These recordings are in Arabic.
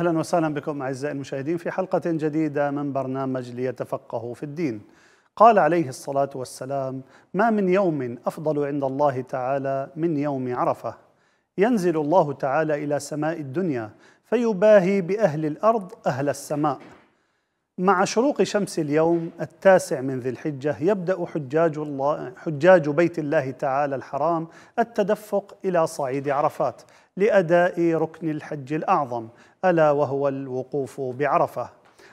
أهلا وسهلا بكم أعزائي المشاهدين في حلقة جديدة من برنامج ليتفقهوا في الدين قال عليه الصلاة والسلام ما من يوم أفضل عند الله تعالى من يوم عرفة ينزل الله تعالى إلى سماء الدنيا فيباهي بأهل الأرض أهل السماء مع شروق شمس اليوم التاسع من ذي الحجة يبدأ حجاج, الله حجاج بيت الله تعالى الحرام التدفق إلى صعيد عرفات لأداء ركن الحج الأعظم الا وهو الوقوف بعرفه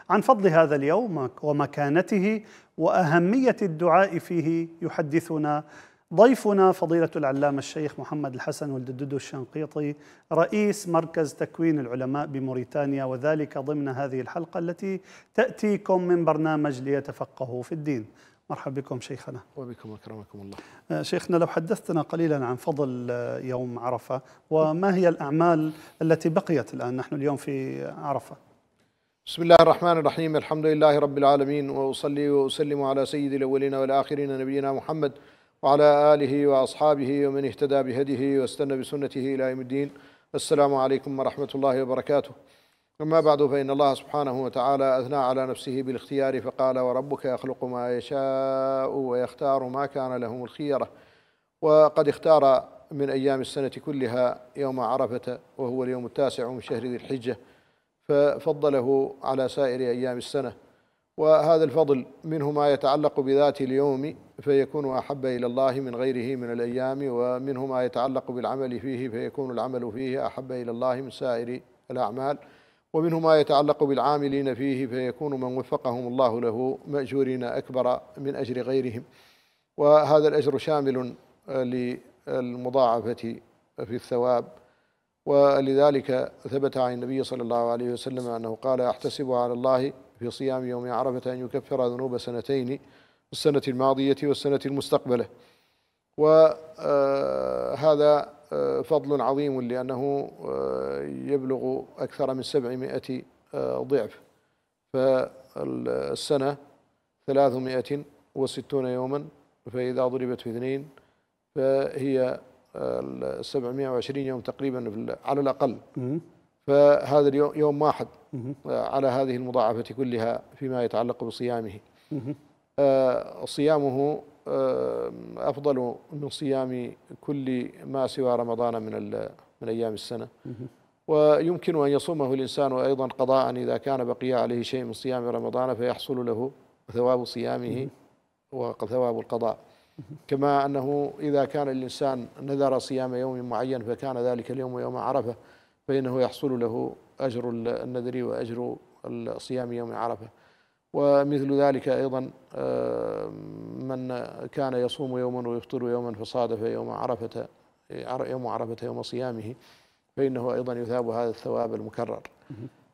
عن فضل هذا اليوم ومكانته واهميه الدعاء فيه يحدثنا ضيفنا فضيلة العلامة الشيخ محمد الحسن ولد الددو الشنقيطي رئيس مركز تكوين العلماء بموريتانيا وذلك ضمن هذه الحلقة التي تأتيكم من برنامج ليتفقهوا في الدين مرحبا بكم شيخنا وبكم أكرمكم الله آه، شيخنا لو حدثتنا قليلا عن فضل آه، يوم عرفة وما هي الأعمال التي بقيت الآن نحن اليوم في عرفة بسم الله الرحمن الرحيم الحمد لله رب العالمين وأصلي وأسلم على سيد الأولين والآخرين نبينا محمد وعلى آله وأصحابه ومن اهتدى بهديه واستنى بسنته إلى يوم الدين السلام عليكم ورحمة الله وبركاته أما بعد فإن الله سبحانه وتعالى أثنى على نفسه بالاختيار فقال وربك يخلق ما يشاء ويختار ما كان لهم الخيرة وقد اختار من أيام السنة كلها يوم عرفة وهو اليوم التاسع من شهر ذي الحجة ففضله على سائر أيام السنة وهذا الفضل منه ما يتعلق بذات اليوم فيكون أحب إلى الله من غيره من الأيام ومنه ما يتعلق بالعمل فيه فيكون العمل فيه أحب إلى الله من سائر الأعمال ومنه ما يتعلق بالعاملين فيه فيكون من وفقهم الله له مأجورين أكبر من أجر غيرهم وهذا الأجر شامل للمضاعفة في الثواب ولذلك ثبت عن النبي صلى الله عليه وسلم أنه قال أحتسب على الله في صيام يوم عرفة أن يكفر ذنوب سنتين السنة الماضية والسنة المستقبلة وهذا آه، آه، فضل عظيم لأنه آه، يبلغ أكثر من سبعمائة ضعف فالسنة ثلاثمائة وستون يوما فإذا ضربت في اثنين فهي السبعمائة وعشرين يوم تقريبا على الأقل فهذا اليوم يوم واحد على هذه المضاعفة كلها فيما يتعلق بصيامه صيامه أفضل من صيام كل ما سوى رمضان من من أيام السنة ويمكن أن يصومه الإنسان أيضا قضاء إذا كان بقي عليه شيء من صيام رمضان فيحصل له ثواب صيامه وثواب القضاء كما أنه إذا كان الإنسان نذر صيام يوم معين فكان ذلك اليوم يوم عرفة فإنه يحصل له أجر النذر وأجر صيام يوم عرفة ومثل ذلك أيضا آه، من كان يصوم يوما ويفطر يوما فصادف يوم عرفة يوم عرفة يوم صيامه فإنه أيضا يثاب هذا الثواب المكرر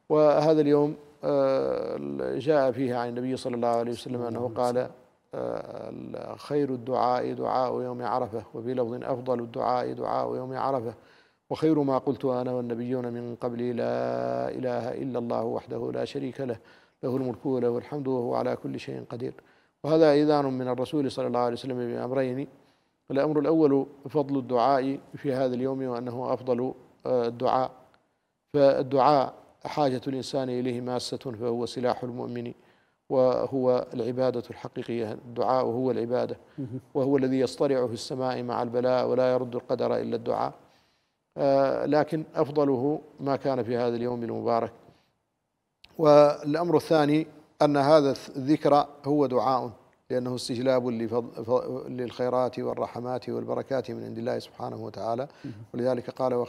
وهذا اليوم آه، جاء فيه عن النبي صلى الله عليه وسلم أنه قال آه، خير الدعاء دعاء يوم عرفة وفي لفظ أفضل الدعاء دعاء يوم عرفة وخير ما قلت أنا والنبيون من قبلي لا إله إلا الله وحده لا شريك له له الملك وله الحمد وهو على كل شيء قدير وهذا إذان من الرسول صلى الله عليه وسلم بأمرين الأمر الأول فضل الدعاء في هذا اليوم وأنه أفضل آه، الدعاء فالدعاء حاجة الإنسان إليه ماسة فهو سلاح المؤمن وهو العبادة الحقيقية الدعاء هو العبادة وهو الذي يصطرع في السماء مع البلاء ولا يرد القدر إلا الدعاء آه، لكن أفضله ما كان في هذا اليوم المبارك والأمر الثاني أن هذا الذكر هو دعاء لأنه استجلاب للخيرات والرحمات والبركات من عند الله سبحانه وتعالى ولذلك قال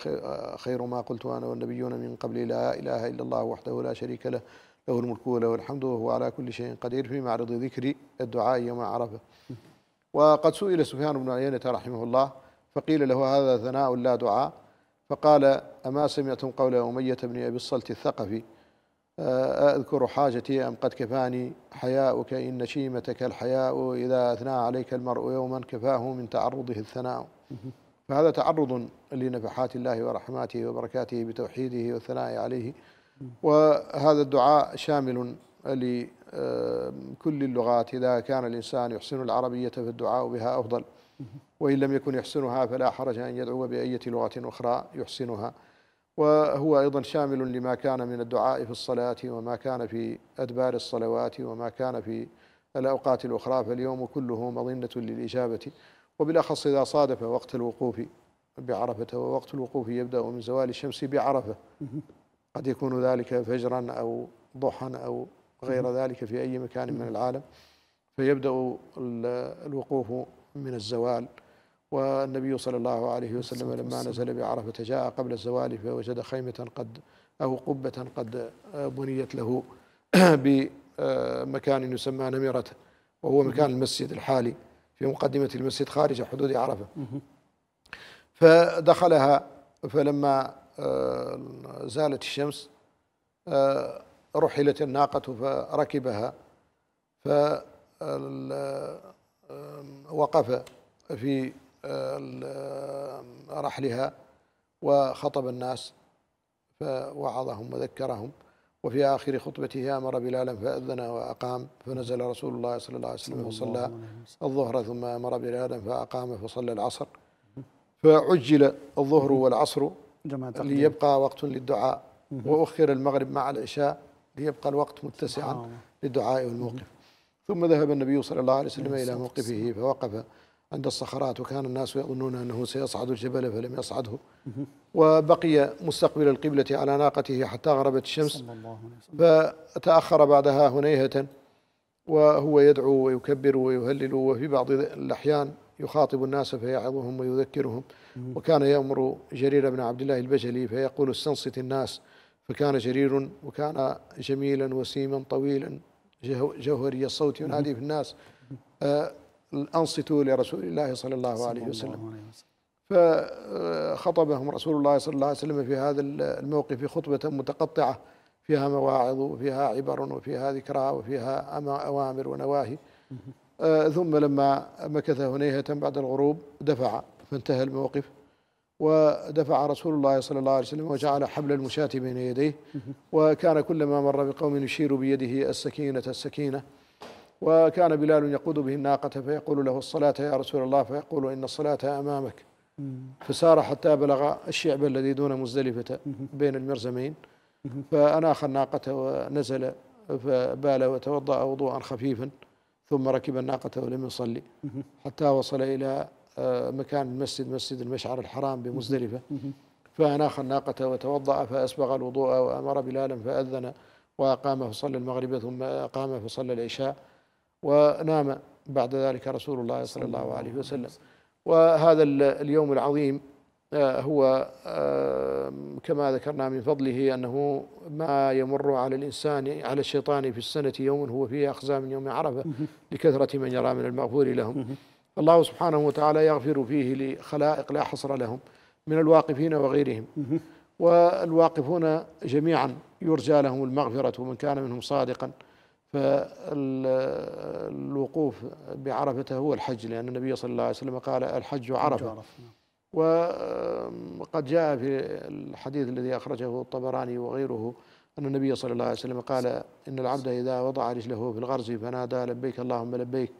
خير ما قلت أنا والنبيون من قبل لا إله إلا الله وحده لا شريك له له الملك وله الحمد وهو على كل شيء قدير في معرض ذكر الدعاء يوم عرفة وقد سئل سفيان بن عيينة رحمه الله فقيل له هذا ثناء لا دعاء فقال أما سمعتم قول أمية بن أبي الصلت الثقفي أذكر حاجتي أم قد كفاني حياؤك إن نشيمتك الحياء إذا أثنى عليك المرء يوما كفاه من تعرضه الثناء فهذا تعرض لنفحات الله ورحماته وبركاته بتوحيده والثناء عليه وهذا الدعاء شامل لكل اللغات إذا كان الإنسان يحسن العربية فالدعاء بها أفضل وإن لم يكن يحسنها فلا حرج أن يدعو بأية لغة أخرى يحسنها وهو أيضا شامل لما كان من الدعاء في الصلاة وما كان في أدبار الصلوات وما كان في الأوقات الأخرى فاليوم كله مظنة للإجابة وبالأخص إذا صادف وقت الوقوف بعرفة ووقت الوقوف يبدأ من زوال الشمس بعرفة قد يكون ذلك فجرا أو ضحا أو غير ذلك في أي مكان من العالم فيبدأ الوقوف من الزوال والنبي صلى الله عليه وسلم لما نزل بعرفة جاء قبل الزوال فوجد خيمة قد أو قبة قد بنيت له بمكان يسمى نمرة وهو مكان المسجد الحالي في مقدمة المسجد خارج حدود عرفة فدخلها فلما آه، زالت الشمس آه، رحلت الناقة فركبها فوقف آه، في آه، رحلها وخطب الناس فوعظهم وذكرهم وفي آخر خطبته أمر بلالا فأذن وأقام فنزل رسول الله صلى الله عليه وسلم وصلى الظهر ثم أمر بلالا فأقام فصلى العصر فعجل الظهر والعصر ليبقى وقت للدعاء وأخر المغرب مع العشاء ليبقى الوقت متسعا للدعاء والموقف ثم ذهب النبي صلى الله عليه وسلم إلى موقفه فوقف عند الصخرات وكان الناس يظنون أنه سيصعد الجبل فلم يصعده وبقي مستقبل القبلة على ناقته حتى غربت الشمس فتأخر بعدها هنيهة وهو يدعو ويكبر ويهلل وفي بعض الأحيان يخاطب الناس فيعظهم ويذكرهم وكان يأمر جرير بن عبد الله البجلي فيقول استنصت الناس فكان جرير وكان جميلا وسيما طويلا جوهري الصوت ينادي في الناس أنصتوا لرسول الله صلى الله عليه وسلم فخطبهم رسول الله صلى الله عليه وسلم في هذا الموقف خطبة متقطعة فيها مواعظ وفيها عبر وفيها ذكرى وفيها أوامر ونواهي آه، ثم لما مكث هنيهة بعد الغروب دفع فانتهى الموقف ودفع رسول الله صلى الله عليه وسلم وجعل حبل المشاة بين يديه وكان كلما مر بقوم يشير بيده السكينة السكينة وكان بلال يقود به الناقة فيقول له الصلاة يا رسول الله فيقول إن الصلاة أمامك فسار حتى بلغ الشعب الذي دون مزدلفة بين المرزمين فأناخ الناقة ونزل فبال وتوضأ وضوءا خفيفا ثم ركب الناقة ولم يصلي حتى وصل إلى آه، مكان المسجد مسجد المشعر الحرام بمزدلفة فأناخ الناقة وتوضأ فأسبغ الوضوء وأمر بلالا فأذن وأقام فصلى المغرب ثم أقام فصلى العشاء ونام بعد ذلك رسول الله صلى الله عليه وسلم وهذا اليوم العظيم آه، هو كما ذكرنا من فضله أنه ما يمر على الإنسان على الشيطان في السنة يوم هو فيه أخزى من يوم عرفة لكثرة من يرى من المغفور لهم الله سبحانه وتعالى يغفر فيه لخلائق لا حصر لهم من الواقفين وغيرهم والواقفون جميعا يرجى لهم المغفرة ومن كان منهم صادقا فالوقوف بعرفة هو الحج لأن النبي صلى الله عليه وسلم قال الحج عرفة نعم. وقد جاء في الحديث الذي أخرجه الطبراني وغيره أن النبي صلى الله عليه وسلم قال إن العبد إذا وضع رجله في الغرز فنادى لبيك اللهم لبيك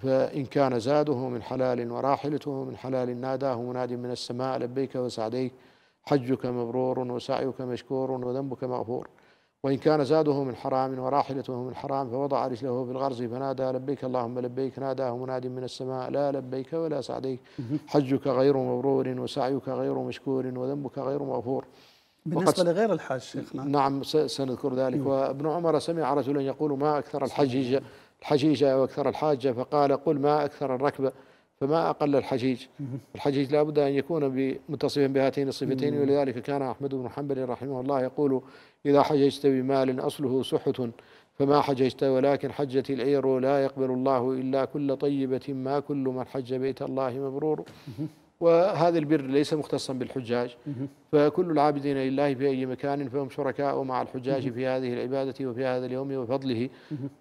فإن كان زاده من حلال وراحلته من حلال ناداه مناد من السماء لبيك وسعديك حجك مبرور وسعيك مشكور وذنبك مغفور وإن كان زاده من حرام وراحلته من حرام فوضع رجله في الغرز فنادى لبيك اللهم لبيك ناداه مناد من السماء لا لبيك ولا سعديك حجك غير مبرور وسعيك غير مشكور وذنبك غير مغفور بالنسبة لغير الحاج شيخنا نعم سنذكر ذلك أيوه. وابن عمر سمع رجلا يقول ما أكثر الحجيجة الحجيجة وأكثر الحاجة فقال قل ما أكثر الركبة فما أقل الحجيج الحجيج لا بد أن يكون متصفا بهاتين الصفتين ولذلك كان أحمد بن حنبل رحمه الله يقول إذا حججت بمال أصله سحت فما حججت ولكن حجة العير لا يقبل الله إلا كل طيبة ما كل من حج بيت الله مبرور وهذا البر ليس مختصا بالحجاج فكل العابدين لله في أي مكان فهم شركاء مع الحجاج في هذه العبادة وفي هذا اليوم وفضله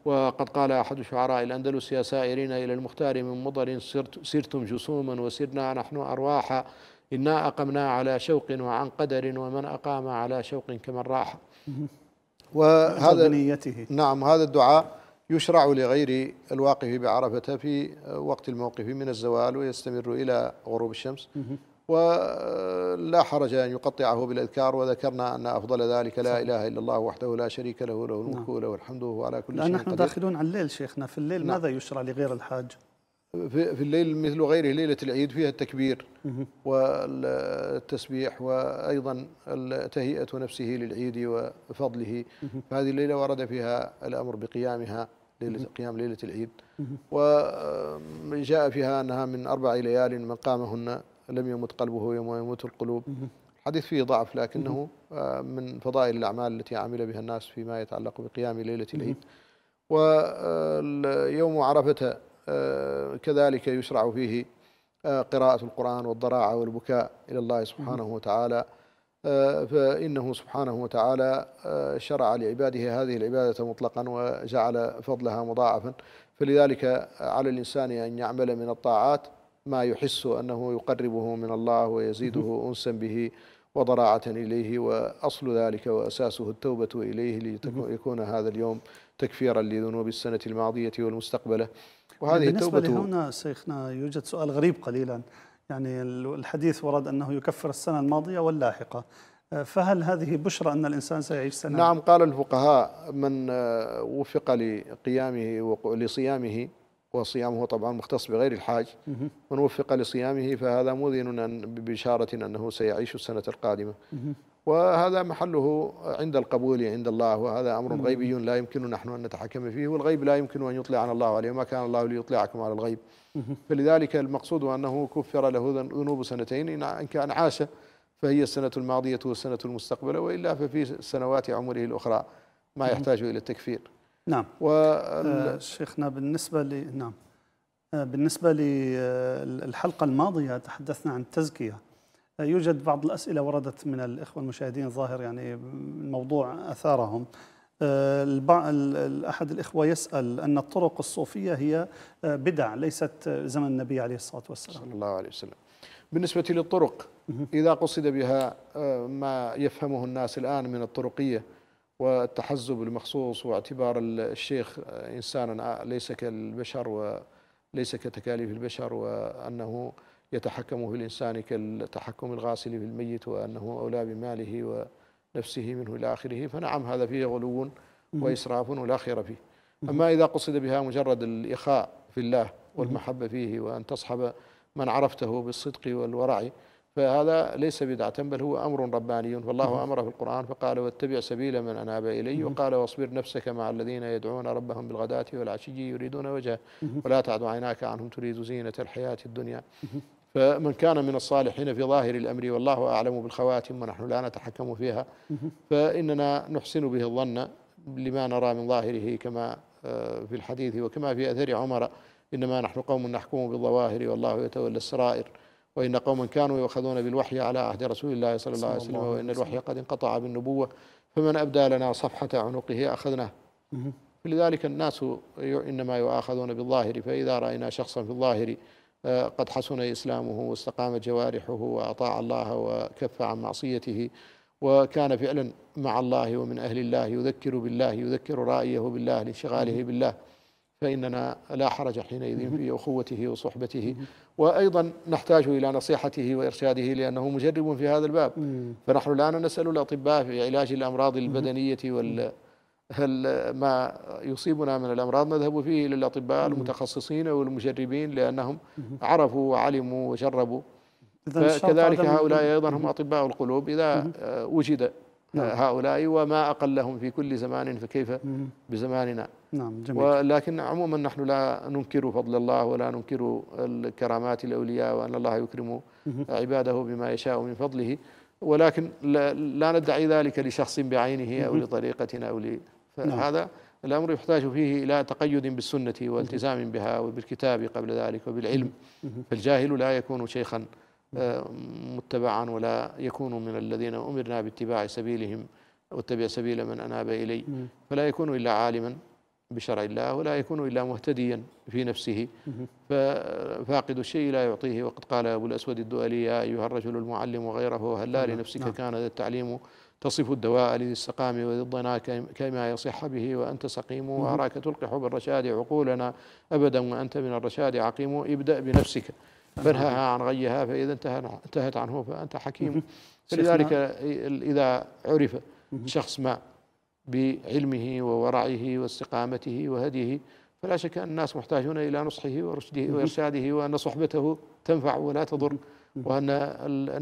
وقد قال أحد شعراء الأندلس يا سائرين إلى المختار من مضر سرتم جسوما وسرنا نحن أرواحا إنا أقمنا على شوق وعن قدر ومن أقام على شوق كمن راح وهذا نيته نعم هذا الدعاء يشرع لغير الواقف بعرفة في وقت الموقف من الزوال ويستمر إلى غروب الشمس ولا حرج أن يقطعه بالأذكار وذكرنا أن أفضل ذلك لا إله إلا الله وحده لا شريك له له الملك نعم. وله الحمد وهو على كل شيء قدير نحن داخلون على الليل شيخنا في الليل نعم. ماذا يشرع لغير الحاج؟ في الليل مثل غيره ليلة العيد فيها التكبير والتسبيح وأيضا تهيئة نفسه للعيد وفضله فهذه الليلة ورد فيها الأمر بقيامها ليلة قيام ليلة العيد وجاء فيها أنها من أربع ليال من قامهن لم يمت قلبه يوم يموت القلوب حديث فيه ضعف لكنه من فضائل الأعمال التي عمل بها الناس فيما يتعلق بقيام ليلة العيد ويوم عرفة كذلك يشرع فيه قراءة القرآن والضراعة والبكاء إلى الله سبحانه وتعالى فإنه سبحانه وتعالى آه، شرع لعباده هذه العبادة مطلقا وجعل فضلها مضاعفا فلذلك على الإنسان أن يعمل من الطاعات ما يحس أنه يقربه من الله ويزيده أنسا به وضراعة إليه وأصل ذلك وأساسه التوبة إليه ليكون هذا اليوم تكفيرا لذنوب السنة الماضية والمستقبلة وهذه بالنسبة التوبة لهنا شيخنا يوجد سؤال غريب قليلا يعني الحديث ورد أنه يكفر السنة الماضية واللاحقة آه، فهل هذه بشرى أن الإنسان سيعيش سنة؟ نعم قال الفقهاء من آه، وفق لقيامه لصيامه وصيامه طبعا مختص بغير الحاج من وفق لصيامه فهذا مذن ببشارة أنه سيعيش السنة القادمة وهذا محله عند القبول عند الله وهذا أمر غيبي لا يمكن نحن أن نتحكم فيه والغيب لا يمكن أن يطلع عن الله عليه ما كان الله ليطلعكم على الغيب فلذلك المقصود أنه كفر له ذنوب سنتين إن كان عاش فهي السنة الماضية والسنة المستقبلة وإلا ففي سنوات عمره الأخرى ما يحتاج إلى التكفير نعم آه، شيخنا بالنسبة ل... نعم آه، بالنسبة للحلقة آه، الماضية تحدثنا عن التزكية يوجد بعض الأسئلة وردت من الإخوة المشاهدين الظاهر يعني الموضوع أثارهم آه، أحد الإخوة يسأل أن الطرق الصوفية هي آه، بدع ليست آه، زمن النبي عليه الصلاة والسلام صلى الله عليه وسلم بالنسبة للطرق إذا قصد بها ما يفهمه الناس الآن من الطرقية والتحزب المخصوص واعتبار الشيخ إنسانا ليس كالبشر وليس كتكاليف البشر وأنه يتحكم في الإنسان كالتحكم الغاسل في الميت وأنه أولى بماله نفسه منه إلى آخره فنعم هذا فيه غلو وإسراف ولا خير فيه أما إذا قصد بها مجرد الإخاء في الله والمحبة فيه وأن تصحب من عرفته بالصدق والورع فهذا ليس بدعة بل هو أمر رباني فالله أمر في القرآن فقال واتبع سبيل من أناب إلي وقال واصبر نفسك مع الذين يدعون ربهم بالغداة والعشي يريدون وجهه ولا تعد عيناك عنهم تريد زينة الحياة الدنيا فمن كان من الصالحين في ظاهر الأمر والله أعلم بالخواتم ونحن لا نتحكم فيها فإننا نحسن به الظن لما نرى من ظاهره كما آه، في الحديث وكما في أثر عمر إنما نحن قوم نحكم بالظواهر والله يتولى السرائر وإن قوما كانوا يؤخذون بالوحي على عهد رسول الله صلى الله عليه وسلم وإن الوحي قد انقطع بالنبوة فمن أبدى لنا صفحة عنقه أخذناه لذلك الناس إنما يؤاخذون بالظاهر فإذا رأينا شخصا في الظاهر قد حسن إسلامه واستقامت جوارحه وأطاع الله وكف عن معصيته وكان فعلا مع الله ومن أهل الله يذكر بالله يذكر رأيه بالله لانشغاله بالله فإننا لا حرج حينئذ في أخوته وصحبته وأيضا نحتاج إلى نصيحته وإرشاده لأنه مجرب في هذا الباب فنحن الآن نسأل الأطباء في علاج الأمراض البدنية وال ما يصيبنا من الأمراض نذهب فيه للأطباء المتخصصين والمجربين لأنهم عرفوا وعلموا وجربوا كذلك هؤلاء أيضا هم أطباء القلوب إذا وجد نعم. هؤلاء وما أقلهم في كل زمان فكيف بزماننا نعم جميل ولكن عموما نحن لا ننكر فضل الله ولا ننكر الكرامات الأولياء وأن الله يكرم عباده بما يشاء من فضله ولكن لا ندعي ذلك لشخص بعينه أو لطريقة أو نعم. هذا الأمر يحتاج فيه إلى تقيد بالسنة والتزام بها وبالكتاب قبل ذلك وبالعلم فالجاهل لا يكون شيخا آه، متبعا ولا يكون من الذين أمرنا باتباع سبيلهم واتبع سبيل من أناب إلي فلا يكون إلا عالما بشرع الله ولا يكون إلا مهتديا في نفسه ففاقد الشيء لا يعطيه وقد قال أبو الأسود الدؤلي يا أيها الرجل المعلم وغيره هلا نعم. لنفسك نعم. كان ذا التعليم تصف الدواء للسقام والضنا كما يصح به وأنت سقيم وأراك تلقح بالرشاد عقولنا أبدا وأنت من الرشاد عقيم ابدأ بنفسك فانهها عن غيها فإذا انتهت عنه فأنت حكيم فلذلك إذا عرف شخص ما بعلمه وورعه واستقامته وهديه فلا شك أن الناس محتاجون إلى نصحه ورشده وإرشاده وأن صحبته تنفع ولا تضر وأن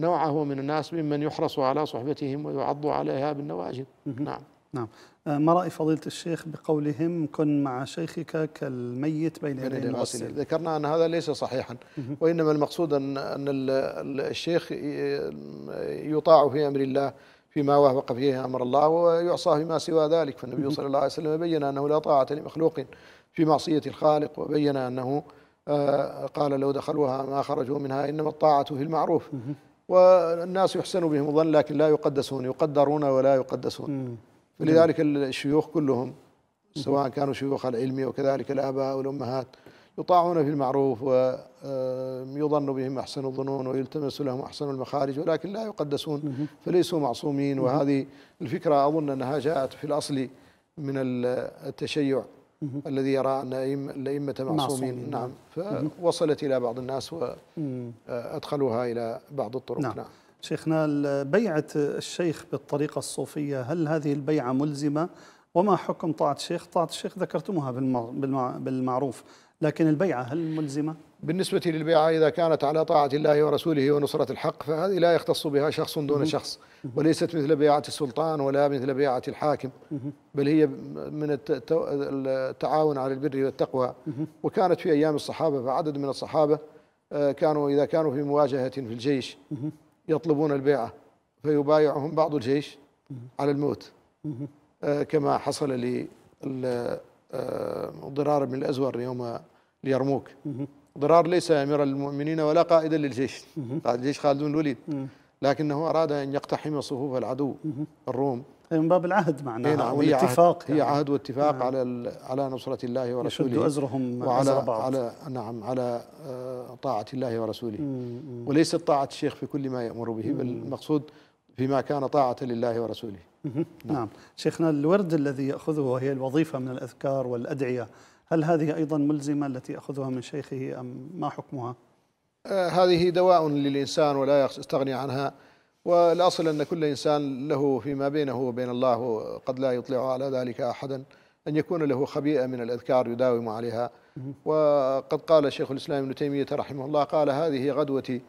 نوعه من الناس ممن يحرص على صحبتهم ويعض عليها بالنواجذ نعم نعم أه، ما رأي فضيلة الشيخ بقولهم كن مع شيخك كالميت بين يدي الغسيل ذكرنا أن هذا ليس صحيحا وإنما المقصود أن, أن الشيخ يطاع في أمر الله فيما وافق فيه أمر الله ويعصى فيما سوى ذلك فالنبي صلى الله عليه وسلم بين أنه لا طاعة لمخلوق في معصية الخالق وبين أنه آه، قال لو دخلوها ما خرجوا منها إنما الطاعة في المعروف والناس يحسن بهم الظن لكن لا يقدسون يقدرون ولا يقدسون فلذلك الشيوخ كلهم سواء كانوا شيوخ العلم وكذلك الآباء والأمهات يطاعون في المعروف ويظن آه، بهم أحسن الظنون ويلتمس لهم أحسن المخارج ولكن لا يقدسون فليسوا معصومين وهذه الفكرة أظن أنها جاءت في الأصل من التشيع الذي يرى أن الأئمة معصومين نعم فوصلت إلى بعض الناس وأدخلوها إلى بعض الطرق نعم, نعم. شيخنا بيعة الشيخ بالطريقة الصوفية هل هذه البيعة ملزمة وما حكم طاعة الشيخ طاعة الشيخ ذكرتموها بالمعروف لكن البيعة هل ملزمة بالنسبة للبيعة إذا كانت على طاعة الله ورسوله ونصرة الحق فهذه لا يختص بها شخص دون شخص وليست مثل بيعة السلطان ولا مثل بيعة الحاكم بل هي من التعاون على البر والتقوى وكانت في أيام الصحابة فعدد من الصحابة آه، كانوا إذا كانوا في مواجهة في الجيش يطلبون البيعة فيبايعهم بعض الجيش على الموت آه، كما حصل لضرار آه، بن الأزور يوم اليرموك ضرار ليس امير المؤمنين ولا قائدا للجيش قائد الجيش خالد بن الوليد لكنه اراد ان يقتحم صفوف العدو الروم من باب العهد معناها نعم والاتفاق هي عهد, يعني. عهد واتفاق نعم. على على نصرة الله ورسوله يشد أزرهم وعلى أزر على نعم على آه، طاعة الله ورسوله وليس وليست طاعة الشيخ في كل ما يأمر به بل المقصود فيما كان طاعة لله ورسوله نعم. نعم شيخنا الورد الذي يأخذه وهي الوظيفة من الأذكار والأدعية هل هذه أيضا ملزمة التي يأخذها من شيخه أم ما حكمها؟ آه، هذه دواء للإنسان ولا يستغني عنها والأصل أن كل إنسان له فيما بينه وبين الله قد لا يطلع على ذلك أحدا أن يكون له خبيئة من الأذكار يداوم عليها وقد قال شيخ الإسلام ابن تيمية رحمه الله قال هذه غدوتي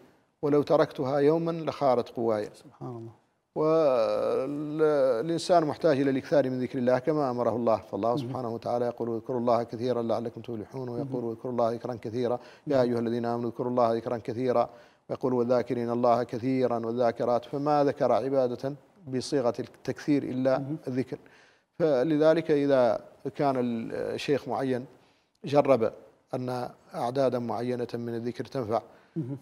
ولو تركتها يوما لخارت قواي سبحان الله والإنسان محتاج إلى الإكثار من ذكر الله كما أمره الله فالله سبحانه وتعالى يقول اذكروا الله كثيرا لعلكم تفلحون ويقول اذكروا الله ذكرا كثيرا يا أيها الذين آمنوا اذكروا الله ذكرا كثيرا ويقول وذاكرين الله كثيرا والذاكرات فما ذكر عبادة بصيغة التكثير إلا الذكر فلذلك إذا كان الشيخ معين جرب أن أعدادا معينة من الذكر تنفع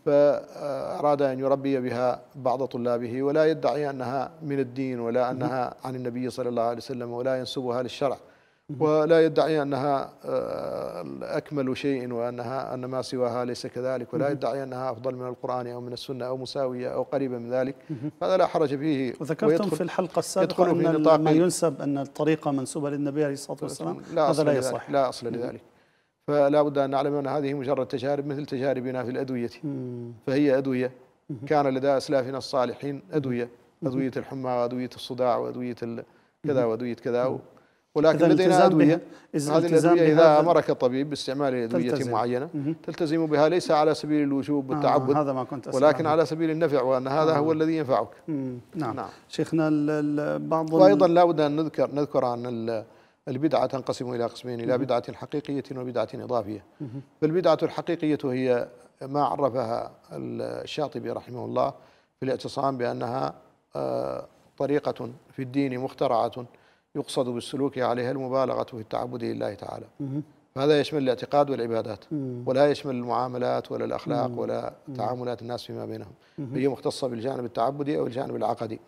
فأراد أن يربي بها بعض طلابه ولا يدعي أنها من الدين ولا أنها عن النبي صلى الله عليه وسلم ولا ينسبها للشرع ولا يدعي أنها آه، أكمل شيء وأنها أن ما سواها ليس كذلك ولا يدعي أنها أفضل من القرآن أو من السنة أو مساوية أو قريبة من ذلك هذا لا حرج فيه وذكرتم في الحلقة السابقة أن ما ينسب أن الطريقة منسوبة للنبي عليه الصلاة والسلام لا هذا لا يصح لا أصل لذلك فلا بد أن نعلم أن هذه مجرد تجارب مثل تجاربنا في الأدوية فهي أدوية كان لدى أسلافنا الصالحين أدوية أدوية الحمى وأدوية الصداع وأدوية كذا وأدوية كذا ولكن لدينا أدوية هذه الأدوية إذا أمرك الطبيب باستعمال أدوية تلتزم. معينة تلتزم بها ليس على سبيل الوجوب آه، والتعبد آه هذا ما كنت ولكن على سبيل النفع وأن هذا آه هو الذي ينفعك نعم, نعم شيخنا بعض وأيضا لا بد أن نذكر نذكر عن البدعة تنقسم إلى قسمين إلى بدعة حقيقية وبدعة إضافية فالبدعة الحقيقية هي ما عرفها الشاطبي رحمه الله في الاعتصام بأنها آه، طريقة في الدين مخترعة يقصد بالسلوك عليها المبالغة في التعبد لله تعالى فهذا يشمل الاعتقاد والعبادات ولا يشمل المعاملات ولا الأخلاق ولا تعاملات الناس فيما بينهم هي مختصة بالجانب التعبدي أو الجانب العقدي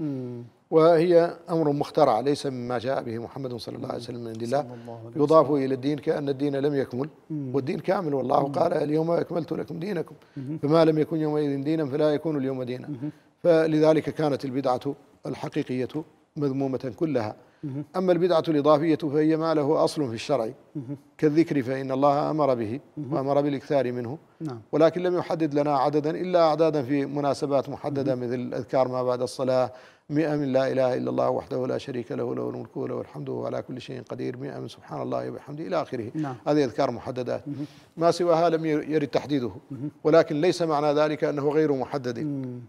وهي أمر مخترع ليس مما جاء به محمد صلى الله عليه وسلم من عند الله يضاف إلى الدين كأن الدين لم يكمل والدين كامل والله قال اليوم أكملت لكم دينكم فما لم يكن يومئذ دينا فلا يكون اليوم دينا فلذلك كانت البدعة الحقيقية مذمومة كلها أما البدعة الإضافية فهي ما له أصل في الشرع كالذكر فإن الله أمر به وأمر بالإكثار منه نعم. ولكن لم يحدد لنا عددا إلا أعدادا في مناسبات محددة مثل أذكار ما بعد الصلاة مئة من لا إله إلا الله وحده لا شريك له له الملك وله الحمد وهو على كل شيء قدير مئة من سبحان الله وبحمده إلى آخره نعم. هذه أذكار محددات ما سواها لم يرد تحديده ولكن ليس معنى ذلك أنه غير محدد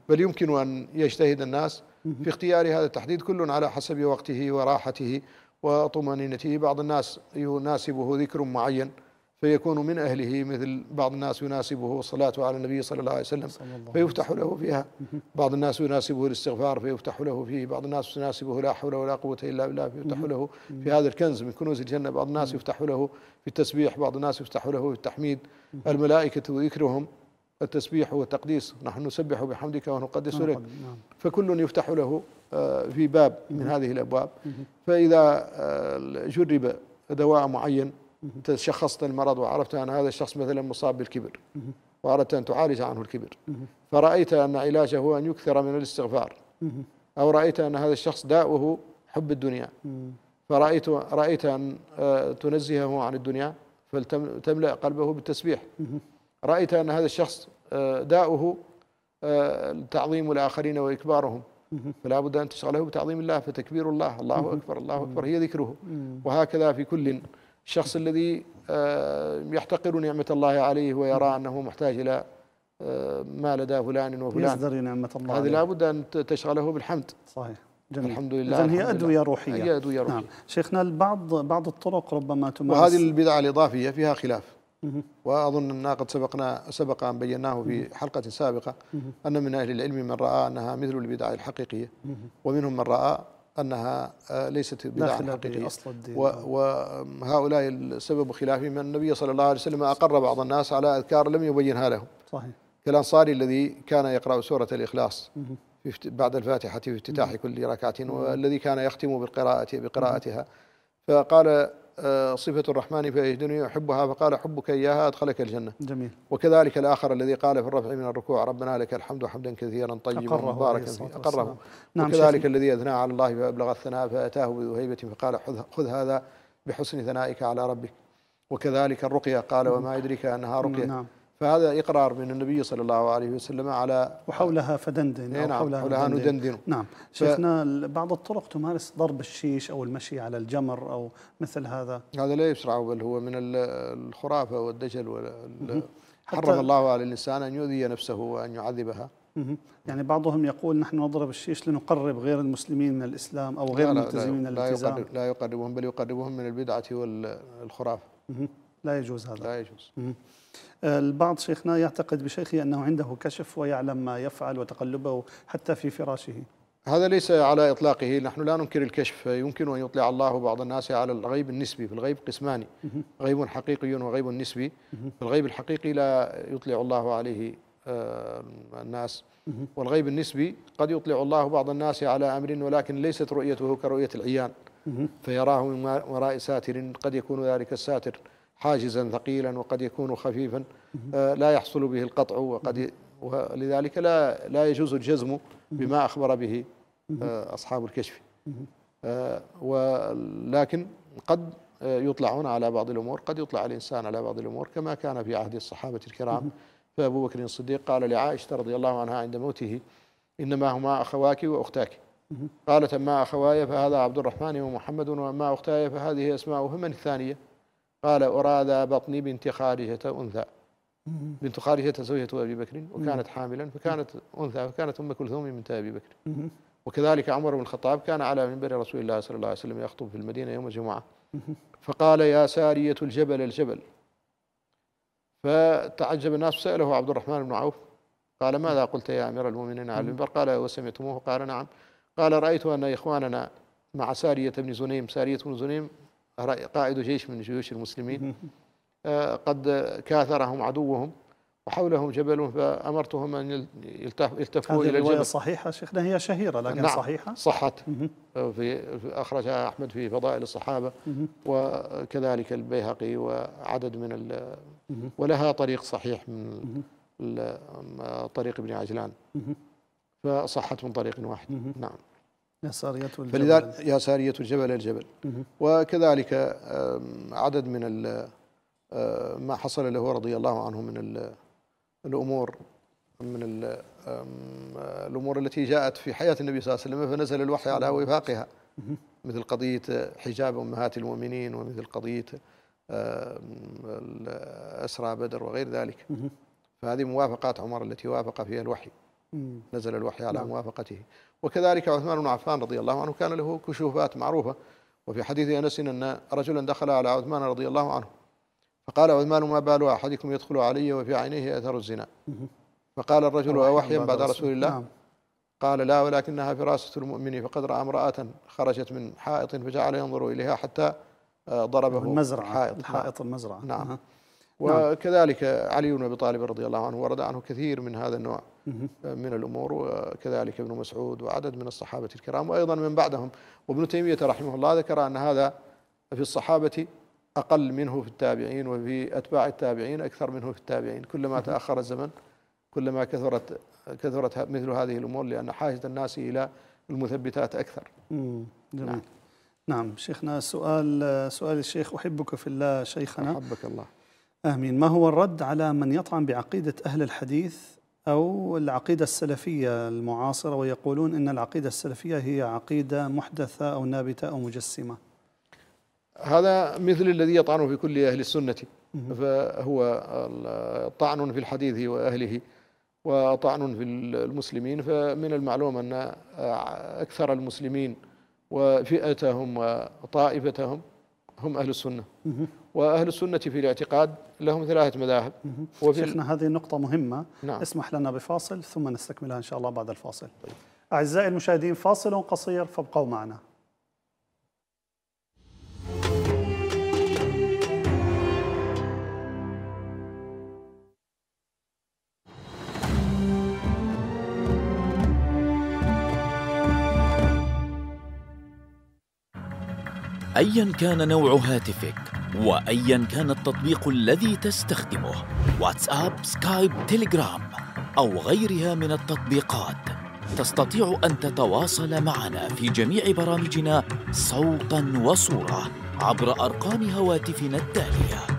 بل يمكن أن يجتهد الناس في اختيار هذا التحديد كل على حسب وقته وراحته وطمأنينته بعض الناس يناسبه ذكر معين فيكون من أهله مثل بعض الناس يناسبه الصلاة على النبي صلى الله عليه وسلم فيفتح له فيها بعض الناس يناسبه الاستغفار فيفتح له فيه بعض الناس يناسبه لا حول ولا قوة إلا بالله فيفتح له في هذا الكنز من كنوز الجنة بعض الناس يفتح له في التسبيح بعض الناس يفتح له في التحميد الملائكة ذكرهم التسبيح والتقديس نحن نسبح بحمدك ونقدس لك نعم. فكل يفتح له آه، في باب من هذه الابواب فاذا آه، جرب دواء معين تشخصت المرض وعرفت ان هذا الشخص مثلا مصاب بالكبر واردت ان تعالج عنه الكبر فرايت ان علاجه هو ان يكثر من الاستغفار او رايت ان هذا الشخص داؤه حب الدنيا فرأيت رأيت أن آه، تنزهه عن الدنيا فلتملأ قلبه بالتسبيح رأيت أن هذا الشخص آه، داؤه آه، تعظيم الآخرين وإكبارهم فلا بد أن تشغله بتعظيم الله فتكبير الله الله أكبر الله أكبر هي ذكره وهكذا في كل الشخص الذي آه، يحتقر نعمة الله عليه ويرى أنه محتاج إلى ما لدى فلان وفلان يصدر نعمة الله هذه لا بد أن تشغله بالحمد صحيح جميل. الحمد لله إذن هي أدوية روحية هي أدوية روحية نعم. شيخنا البعض بعض الطرق ربما تمارس وهذه البدعة الإضافية فيها خلاف واظن ان قد سبقنا سبق ان بيناه في حلقه سابقه ان من اهل العلم من راى انها مثل البدع الحقيقيه ومنهم من راى انها آه، ليست بدعا حقيقيه وهؤلاء السبب خلافهم ان النبي صلى الله عليه وسلم اقر بعض الناس على اذكار لم يبينها لهم صحيح كالانصاري الذي كان يقرا سوره الاخلاص بعد الفاتحه في افتتاح كل ركعه والذي كان يختم بالقراءه بقراءتها فقال صفة الرحمن فيهدني يحبها فقال حبك إياها أدخلك الجنة جميل وكذلك الآخر الذي قال في الرفع من الركوع ربنا لك الحمد حمدا كثيرا طيبا مباركا فيه أقره نعم وكذلك الذي أثنى على الله فأبلغ الثناء فأتاه بذهيبة فقال خذ هذا بحسن ثنائك على ربك وكذلك الرقية قال وما يدرك أنها رقية نعم فهذا إقرار من النبي صلى الله عليه وسلم على وحولها فدندن أو نعم حولها, حولها ندندن, نعم شفنا ف... بعض الطرق تمارس ضرب الشيش أو المشي على الجمر أو مثل هذا هذا لا يشرع بل هو من الخرافة والدجل وال... حرم الله على الإنسان أن يؤذي نفسه وأن يعذبها يعني بعضهم يقول نحن نضرب الشيش لنقرب غير المسلمين من الإسلام أو غير الملتزمين من الالتزام لا, لا يقربهم بل يقربهم من البدعة والخرافة لا يجوز هذا لا يجوز البعض شيخنا يعتقد بشيخه أنه عنده كشف ويعلم ما يفعل وتقلبه حتى في فراشه هذا ليس على إطلاقه نحن لا ننكر الكشف يمكن أن يطلع الله بعض الناس على الغيب النسبي في الغيب قسمان غيب حقيقي وغيب نسبي في الغيب الحقيقي لا يطلع الله عليه آه، الناس والغيب النسبي قد يطلع الله بعض الناس على أمر ولكن ليست رؤيته كرؤية العيان فيراه من وراء ساتر قد يكون ذلك الساتر حاجزا ثقيلا وقد يكون خفيفا آه، لا يحصل به القطع وقد ولذلك لا لا يجوز الجزم بما اخبر به آه، اصحاب الكشف آه، ولكن قد يطلعون على بعض الامور قد يطلع الانسان على بعض الامور كما كان في عهد الصحابه الكرام فابو بكر الصديق قال لعائشه رضي الله عنها عند موته انما هما اخواك واختاك قالت اما اخواي فهذا عبد الرحمن ومحمد واما اختاي فهذه اسماؤهما الثانيه قال أراد بطني بنت خارجة أنثى بنت خارجة زوجة أبي بكر وكانت حاملا فكانت أنثى فكانت أم كلثوم بنت أبي بكر وكذلك عمر بن الخطاب كان على منبر رسول الله صلى الله عليه وسلم يخطب في المدينة يوم الجمعة فقال يا سارية الجبل الجبل فتعجب الناس سأله عبد الرحمن بن عوف قال ماذا قلت يا أمير المؤمنين على المنبر قال وسمعتموه قال نعم قال رأيت أن إخواننا مع سارية بن زنيم سارية بن زنيم قائد جيش من جيوش المسلمين آه، قد كاثرهم عدوهم وحولهم جبل فأمرتهم أن يلتفوا إلى الجبل هذه صحيحة شيخنا هي شهيرة لكن نعم صحيحة صحت في أخرجها أحمد في فضائل الصحابة وكذلك البيهقي وعدد من ولها طريق صحيح من طريق ابن عجلان فصحت من طريق واحد نعم يسارية الجبل فلذلك يسارية الجبل الجبل وكذلك عدد من آه، ما حصل له رضي الله عنه من الأمور من آه، الأمور التي جاءت في حياة النبي صلى الله عليه وسلم فنزل الوحي على وفاقها مثل قضية حجاب أمهات المؤمنين ومثل قضية أسرى بدر وغير ذلك فهذه موافقات عمر التي وافق فيها الوحي نزل الوحي على نعم. موافقته وكذلك عثمان بن عفان رضي الله عنه كان له كشوفات معروفة وفي حديث أنس أن رجلا دخل على عثمان رضي الله عنه فقال عثمان ما بال أحدكم يدخل علي وفي عينيه أثر الزنا فقال الرجل أوحيا بعد نعم. رسول الله قال لا ولكنها فراسة المؤمن فقد رأى امرأة خرجت من حائط فجعل ينظر إليها حتى آه، ضربه المزرعة حائط, حائط المزرعة نعم نعم. وكذلك علي بن ابي طالب رضي الله عنه ورد عنه كثير من هذا النوع من الامور وكذلك ابن مسعود وعدد من الصحابه الكرام وايضا من بعدهم وابن تيميه رحمه الله ذكر ان هذا في الصحابه اقل منه في التابعين وفي اتباع التابعين اكثر منه في التابعين كلما تاخر الزمن كلما كثرت كثرت مثل هذه الامور لان حاجه الناس الى المثبتات اكثر. امم جميل. نعم. نعم شيخنا سؤال سؤال الشيخ احبك في الله شيخنا. احبك الله. آمين ما هو الرد على من يطعن بعقيدة أهل الحديث أو العقيدة السلفية المعاصرة ويقولون أن العقيدة السلفية هي عقيدة محدثة أو نابتة أو مجسمة هذا مثل الذي يطعن في كل أهل السنة فهو طعن في الحديث وأهله وطعن في المسلمين فمن المعلوم أن أكثر المسلمين وفئتهم وطائفتهم هم أهل السنة وأهل السنة في الاعتقاد لهم ثلاثة مذاهب وفي شيخنا هذه نقطة مهمة نعم. اسمح لنا بفاصل ثم نستكملها إن شاء الله بعد الفاصل طيب. أعزائي المشاهدين فاصل قصير فابقوا معنا أيا كان نوع هاتفك وأيا كان التطبيق الذي تستخدمه واتساب، سكايب، تيليجرام أو غيرها من التطبيقات تستطيع أن تتواصل معنا في جميع برامجنا صوتاً وصورة عبر أرقام هواتفنا التالية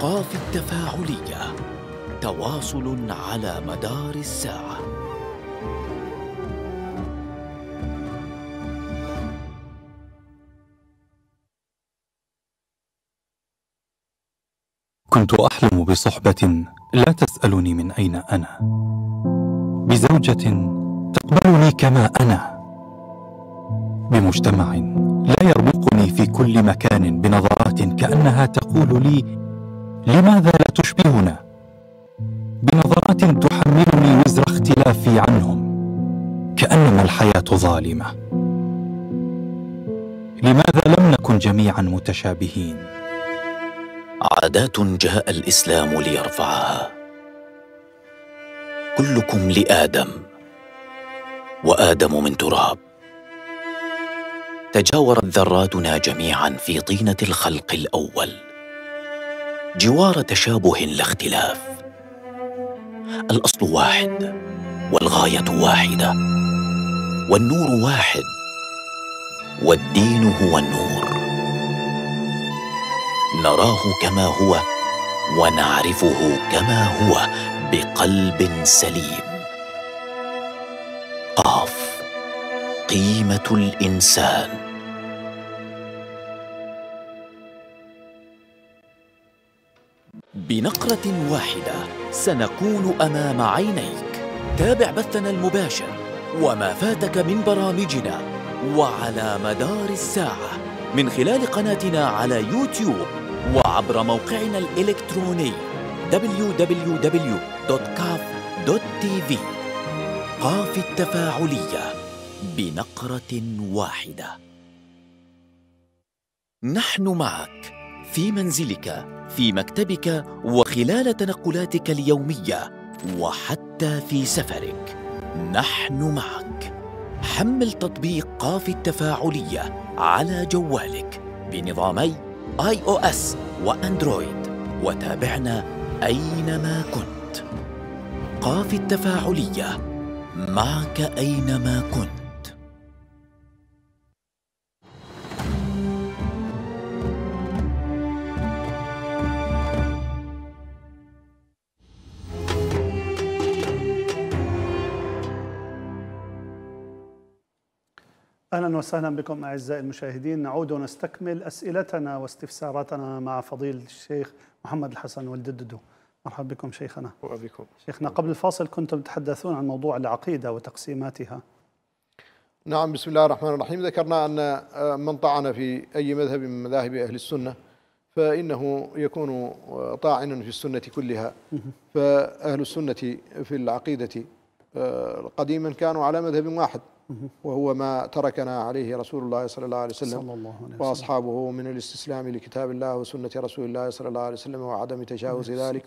الثقافة التفاعلية تواصل على مدار الساعة كنت أحلم بصحبة لا تسألني من أين أنا بزوجة تقبلني كما أنا بمجتمع لا يربقني في كل مكان بنظرات كأنها تقول لي لماذا لا تشبهنا بنظرات تحملني وزر اختلافي عنهم كانما الحياه ظالمه لماذا لم نكن جميعا متشابهين عادات جاء الاسلام ليرفعها كلكم لادم وادم من تراب تجاورت ذراتنا جميعا في طينه الخلق الاول جوار تشابه لا اختلاف الاصل واحد والغايه واحده والنور واحد والدين هو النور نراه كما هو ونعرفه كما هو بقلب سليم قاف قيمه الانسان بنقرة واحدة سنكون أمام عينيك تابع بثنا المباشر وما فاتك من برامجنا وعلى مدار الساعة من خلال قناتنا على يوتيوب وعبر موقعنا الإلكتروني www.kaf.tv قاف التفاعلية بنقرة واحدة نحن معك في منزلك في مكتبك وخلال تنقلاتك اليومية وحتى في سفرك نحن معك حمل تطبيق قاف التفاعلية على جوالك بنظامي آي أو أس وأندرويد وتابعنا أينما كنت قاف التفاعلية معك أينما كنت اهلا وسهلا بكم اعزائي المشاهدين نعود ونستكمل اسئلتنا واستفساراتنا مع فضيل الشيخ محمد الحسن والدددو مرحبا بكم شيخنا وبكم شيخنا قبل الفاصل كنتم تتحدثون عن موضوع العقيده وتقسيماتها نعم بسم الله الرحمن الرحيم ذكرنا ان آه، من طعن في اي مذهب من مذاهب اهل السنه فانه يكون آه، طاعنا في السنه كلها فاهل السنه في العقيده آه، قديما كانوا على مذهب واحد وهو ما تركنا عليه رسول الله صلى الله عليه وسلم صلى الله عليه وسلم وأصحابه من الاستسلام لكتاب الله وسنة رسول الله صلى الله عليه وسلم وعدم تجاوز ذلك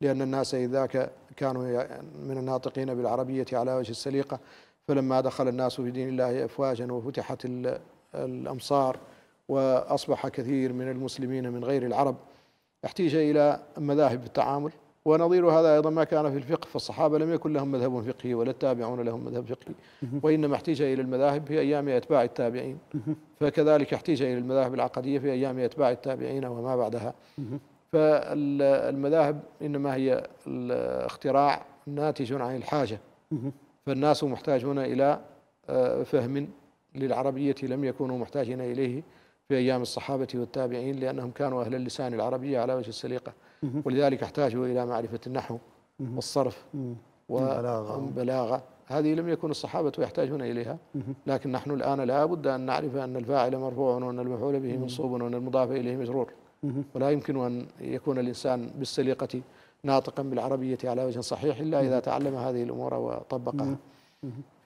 لأن الناس إذاك كانوا من الناطقين بالعربية على وجه السليقة فلما دخل الناس في دين الله أفواجا وفتحت الأمصار وأصبح كثير من المسلمين من غير العرب احتيج إلى مذاهب التعامل ونظير هذا أيضا ما كان في الفقه فالصحابة لم يكن لهم مذهب فقهي ولا التابعون لهم مذهب فقهي وإنما احتج إلى المذاهب في أيام أتباع التابعين فكذلك احتج إلى المذاهب العقدية في أيام أتباع التابعين وما بعدها فالمذاهب إنما هي اختراع ناتج عن الحاجة فالناس محتاجون إلى آه، فهم للعربية لم يكونوا محتاجين إليه في أيام الصحابة والتابعين لأنهم كانوا أهل اللسان العربيه على وجه السليقة ولذلك احتاجوا إلى معرفة النحو والصرف والبلاغة هذه لم يكن الصحابة يحتاجون إليها لكن نحن الآن لا بد أن نعرف أن الفاعل مرفوع وأن المفعول به منصوب وأن المضاف إليه مجرور ولا يمكن أن يكون الإنسان بالسليقة ناطقا بالعربية على وجه صحيح إلا إذا تعلم هذه الأمور وطبقها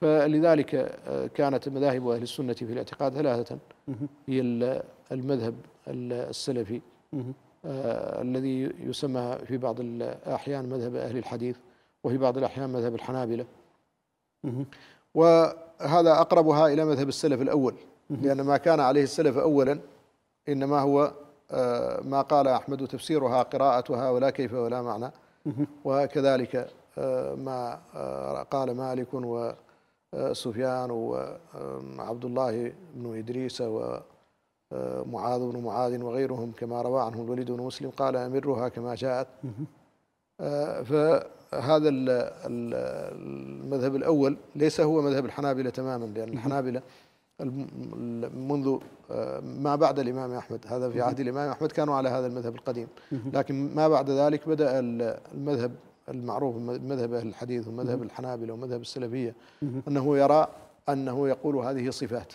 فلذلك آه، كانت مذاهب أهل السنة في الاعتقاد ثلاثة هي المذهب السلفي آه، الذي يسمى في بعض الأحيان مذهب أهل الحديث وفي بعض الأحيان مذهب الحنابلة وهذا أقربها إلى مذهب السلف الأول لأن ما كان عليه السلف أولا إنما هو آه، ما قال أحمد تفسيرها قراءتها ولا كيف ولا معنى وكذلك آه، ما قال مالك وسفيان وعبد الله بن إدريس و معاذ بن معاذ وغيرهم كما روى عنه الوليد بن مسلم قال أمرها كما جاءت فهذا المذهب الأول ليس هو مذهب الحنابلة تماما لأن الحنابلة منذ آه، ما بعد الإمام أحمد هذا في عهد الإمام أحمد كانوا على هذا المذهب القديم لكن ما بعد ذلك بدأ المذهب المعروف مذهب أهل الحديث ومذهب الحنابلة ومذهب السلفية أنه يرى أنه يقول هذه صفات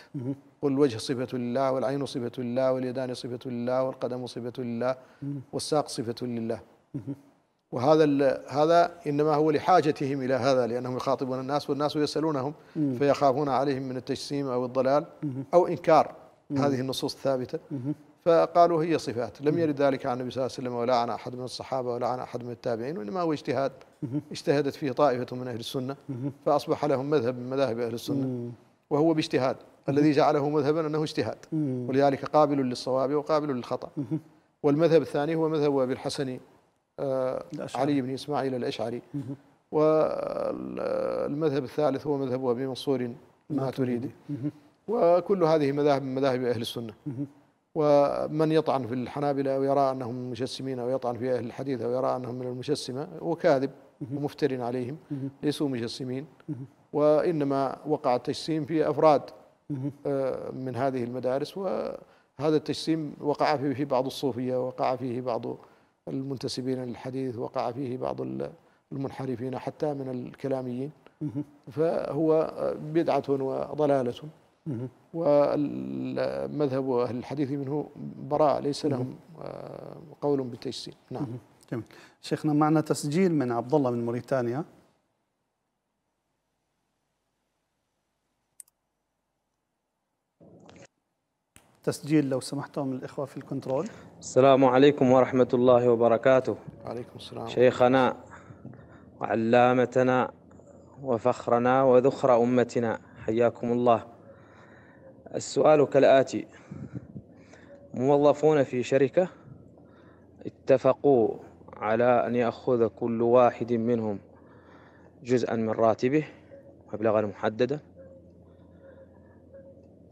قل الوجه صفة لله والعين صفة لله واليدان صفة لله والقدم صفة لله والساق صفة لله وهذا هذا انما هو لحاجتهم الى هذا لانهم يخاطبون الناس والناس يسالونهم فيخافون عليهم من التجسيم او الضلال او انكار هذه النصوص الثابته فقالوا هي صفات لم يرد ذلك عن النبي صلى الله عليه وسلم ولا عن أحد من الصحابة ولا عن أحد من التابعين وإنما هو اجتهاد اجتهدت فيه طائفة من أهل السنة فأصبح لهم مذهب من مذاهب أهل السنة وهو باجتهاد الذي جعله مذهبا أنه اجتهاد ولذلك قابل للصواب وقابل للخطأ والمذهب الثاني هو مذهب أبي الحسن آه، علي بن إسماعيل الأشعري والمذهب الثالث هو مذهب أبي منصور ما تريده وكل هذه مذاهب من مذاهب أهل السنة ومن يطعن في الحنابلة أو يرى أنهم مجسمين أو يطعن في أهل الحديث أو يرى أنهم من المجسمة هو كاذب ومفتر عليهم ليسوا مجسمين وإنما وقع التجسيم في أفراد آه، من هذه المدارس وهذا التجسيم وقع فيه بعض الصوفية وقع فيه بعض المنتسبين للحديث وقع فيه بعض المنحرفين حتى من الكلاميين فهو بدعة وضلالة والمذهب أهل الحديث منه براء ليس لهم آه، قول بالتجسيم نعم جميل شيخنا معنا تسجيل من عبد الله من موريتانيا تسجيل لو سمحتم الإخوة في الكنترول السلام عليكم ورحمة الله وبركاته وعليكم السلام شيخنا وعلامتنا وفخرنا وذخر أمتنا حياكم الله السؤال كالآتي موظفون في شركة اتفقوا على أن يأخذ كل واحد منهم جزءا من راتبه مبلغا محددا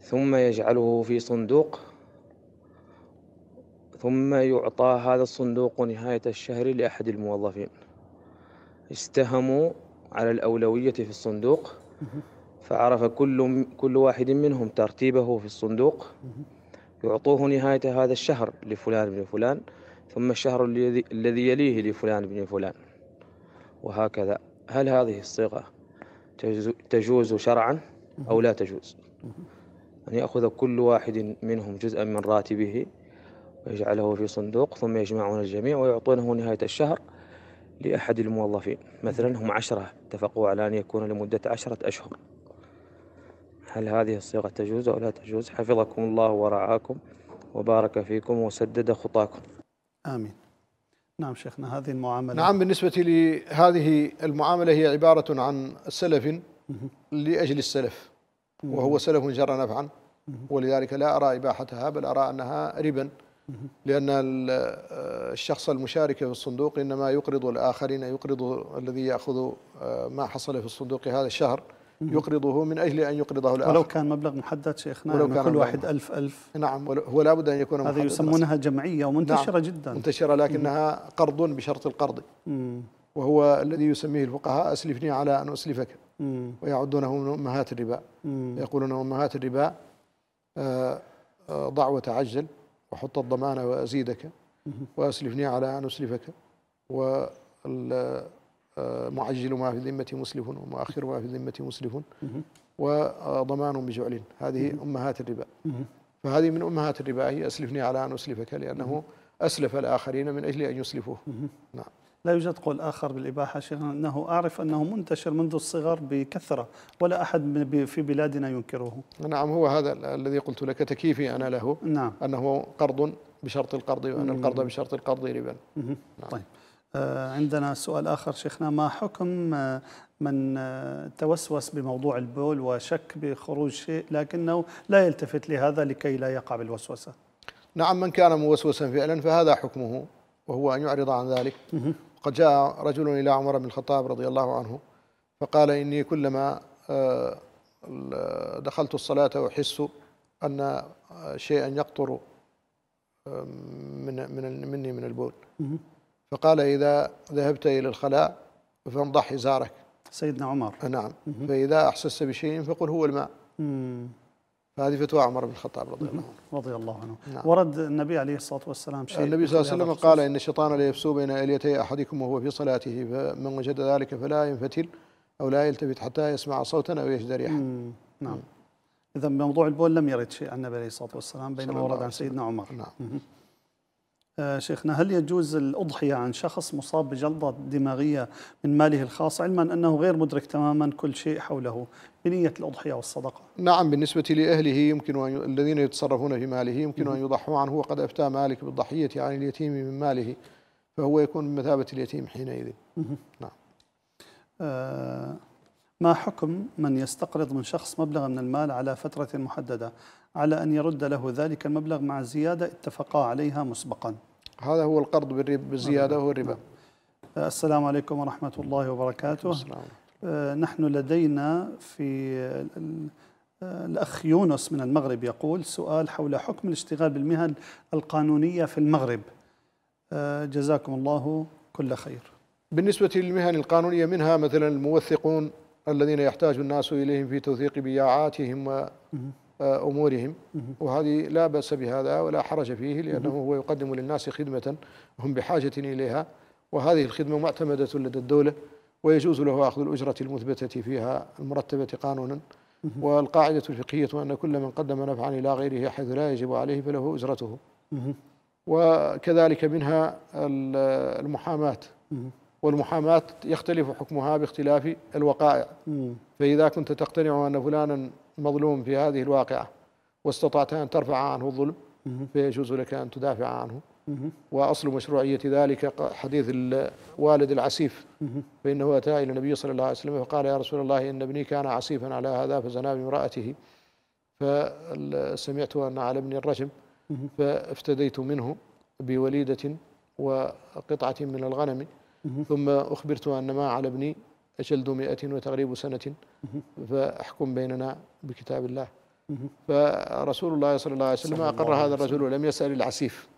ثم يجعله في صندوق ثم يعطى هذا الصندوق نهاية الشهر لأحد الموظفين استهموا على الأولوية في الصندوق فعرف كل كل واحد منهم ترتيبه في الصندوق يعطوه نهاية هذا الشهر لفلان بن فلان ثم الشهر الذي الذي يليه لفلان بن فلان وهكذا هل هذه الصيغة تجوز شرعا أو لا تجوز أن يأخذ كل واحد منهم جزءا من راتبه ويجعله في صندوق ثم يجمعون الجميع ويعطونه نهاية الشهر لأحد الموظفين مثلا هم عشرة اتفقوا على أن يكون لمدة عشرة أشهر هل هذه الصيغة تجوز أو لا تجوز حفظكم الله ورعاكم وبارك فيكم وسدد خطاكم آمين نعم شيخنا هذه المعاملة نعم بالنسبة لهذه المعاملة هي عبارة عن سلف لأجل السلف وهو سلف جرى نفعا ولذلك لا أرى إباحتها بل أرى أنها ربا لأن آه، الشخص المشارك في الصندوق إنما يقرض الآخرين يقرض الذي يأخذ آه، ما حصل في الصندوق هذا الشهر يقرضه من أجل أن يقرضه الآخر ولو كان مبلغ محدد شيخنا ولو كان كل واحد ألف ألف نعم هو لابد أن يكون هذه يسمونها جمعية ومنتشرة نعم جدا منتشرة لكنها قرض بشرط القرض وهو الذي يسميه الفقهاء أسلفني على أن أسلفك ويعدونه من أمهات الربا يقولون أمهات الربا آه، آه، ضع وتعجل وحط الضمان وأزيدك وأسلفني على أن أسلفك وال معجل ما في الذمة مسلف ومؤخر ما في الذمة مسلف وضمان بجعل هذه أمهات الربا فهذه من أمهات الربا هي أسلفني على أن أسلفك لأنه أسلف الآخرين من أجل أن يسلفوه نعم لا يوجد قول آخر بالإباحة شيخنا أنه أعرف أنه منتشر منذ الصغر بكثرة ولا أحد في بلادنا ينكره نعم هو هذا الذي قلت لك تكييفي أنا له نعم. أنه قرض بشرط القرض وأن القرض بشرط القرض ربا نعم. طيب آه، عندنا سؤال آخر شيخنا ما حكم آه، من آه، توسوس بموضوع البول وشك بخروج شيء لكنه لا يلتفت لهذا لكي لا يقع بالوسوسة نعم من كان موسوسا فعلا فهذا حكمه وهو أن يعرض عن ذلك قد جاء رجل إلى عمر بن الخطاب رضي الله عنه فقال إني كلما دخلت الصلاة أحس أن شيئا يقطر من من مني من البول فقال إذا ذهبت إلى الخلاء فانضح حزارك سيدنا عمر نعم مم. فإذا أحسست بشيء فقل هو الماء هذه فهذه فتوى عمر بن الخطاب رضي الله عنه رضي الله عنه نعم. ورد النبي عليه الصلاة والسلام شيء النبي صلى الله عليه وسلم قال إن الشيطان ليفسو بين إليتي أحدكم وهو في صلاته فمن وجد ذلك فلا ينفتل أو لا يلتفت حتى يسمع صوتا أو يجد ريحا نعم, نعم. إذا بموضوع البول لم يرد شيء عن النبي عليه الصلاة والسلام بينما ورد عن سيدنا عمر نعم آه، شيخنا هل يجوز الأضحية عن شخص مصاب بجلطة دماغية من ماله الخاص علما أنه غير مدرك تماما كل شيء حوله بنية الأضحية والصدقة نعم بالنسبة لأهله يمكن أن ي... الذين يتصرفون في ماله يمكن أن يضحوا عنه وقد أفتى مالك بالضحية عن اليتيم من ماله فهو يكون بمثابة اليتيم حينئذ نعم آه ما حكم من يستقرض من شخص مبلغا من المال على فترة محددة على أن يرد له ذلك المبلغ مع زيادة اتفقا عليها مسبقا هذا هو القرض بالزيادة هو الربا نعم. السلام عليكم ورحمة الله وبركاته السلام. آه، نحن لدينا في الأخ يونس من المغرب يقول سؤال حول حكم الاشتغال بالمهن القانونية في المغرب آه، جزاكم الله كل خير بالنسبة للمهن القانونية منها مثلا الموثقون الذين يحتاج الناس إليهم في توثيق بياعاتهم وأمورهم آه، وهذه لا بأس بهذا ولا حرج فيه لأنه هو يقدم للناس خدمة هم بحاجة إليها وهذه الخدمة معتمدة لدى الدولة ويجوز له أخذ الأجرة المثبتة فيها المرتبة قانونا والقاعدة الفقهية أن كل من قدم نفعا إلى غيره حيث لا يجب عليه فله أجرته وكذلك منها المحاماة والمحاماة يختلف حكمها باختلاف الوقائع فإذا كنت تقتنع أن فلانا مظلوم في هذه الواقعة واستطعت أن ترفع عنه الظلم فيجوز لك أن تدافع عنه وأصل مشروعية ذلك حديث الوالد العسيف فإنه أتى إلى النبي صلى الله عليه وسلم فقال يا رسول الله إن ابني كان عسيفا على هذا فزنا بامرأته فسمعت أن على ابني الرجم فافتديت منه بوليدة وقطعة من الغنم ثم أخبرت أن ما على ابني أجلد مئة وتغريب سنة فأحكم بيننا بكتاب الله فرسول الله صلى الله عليه وسلم أقر هذا الرجل ولم يسأل العسيف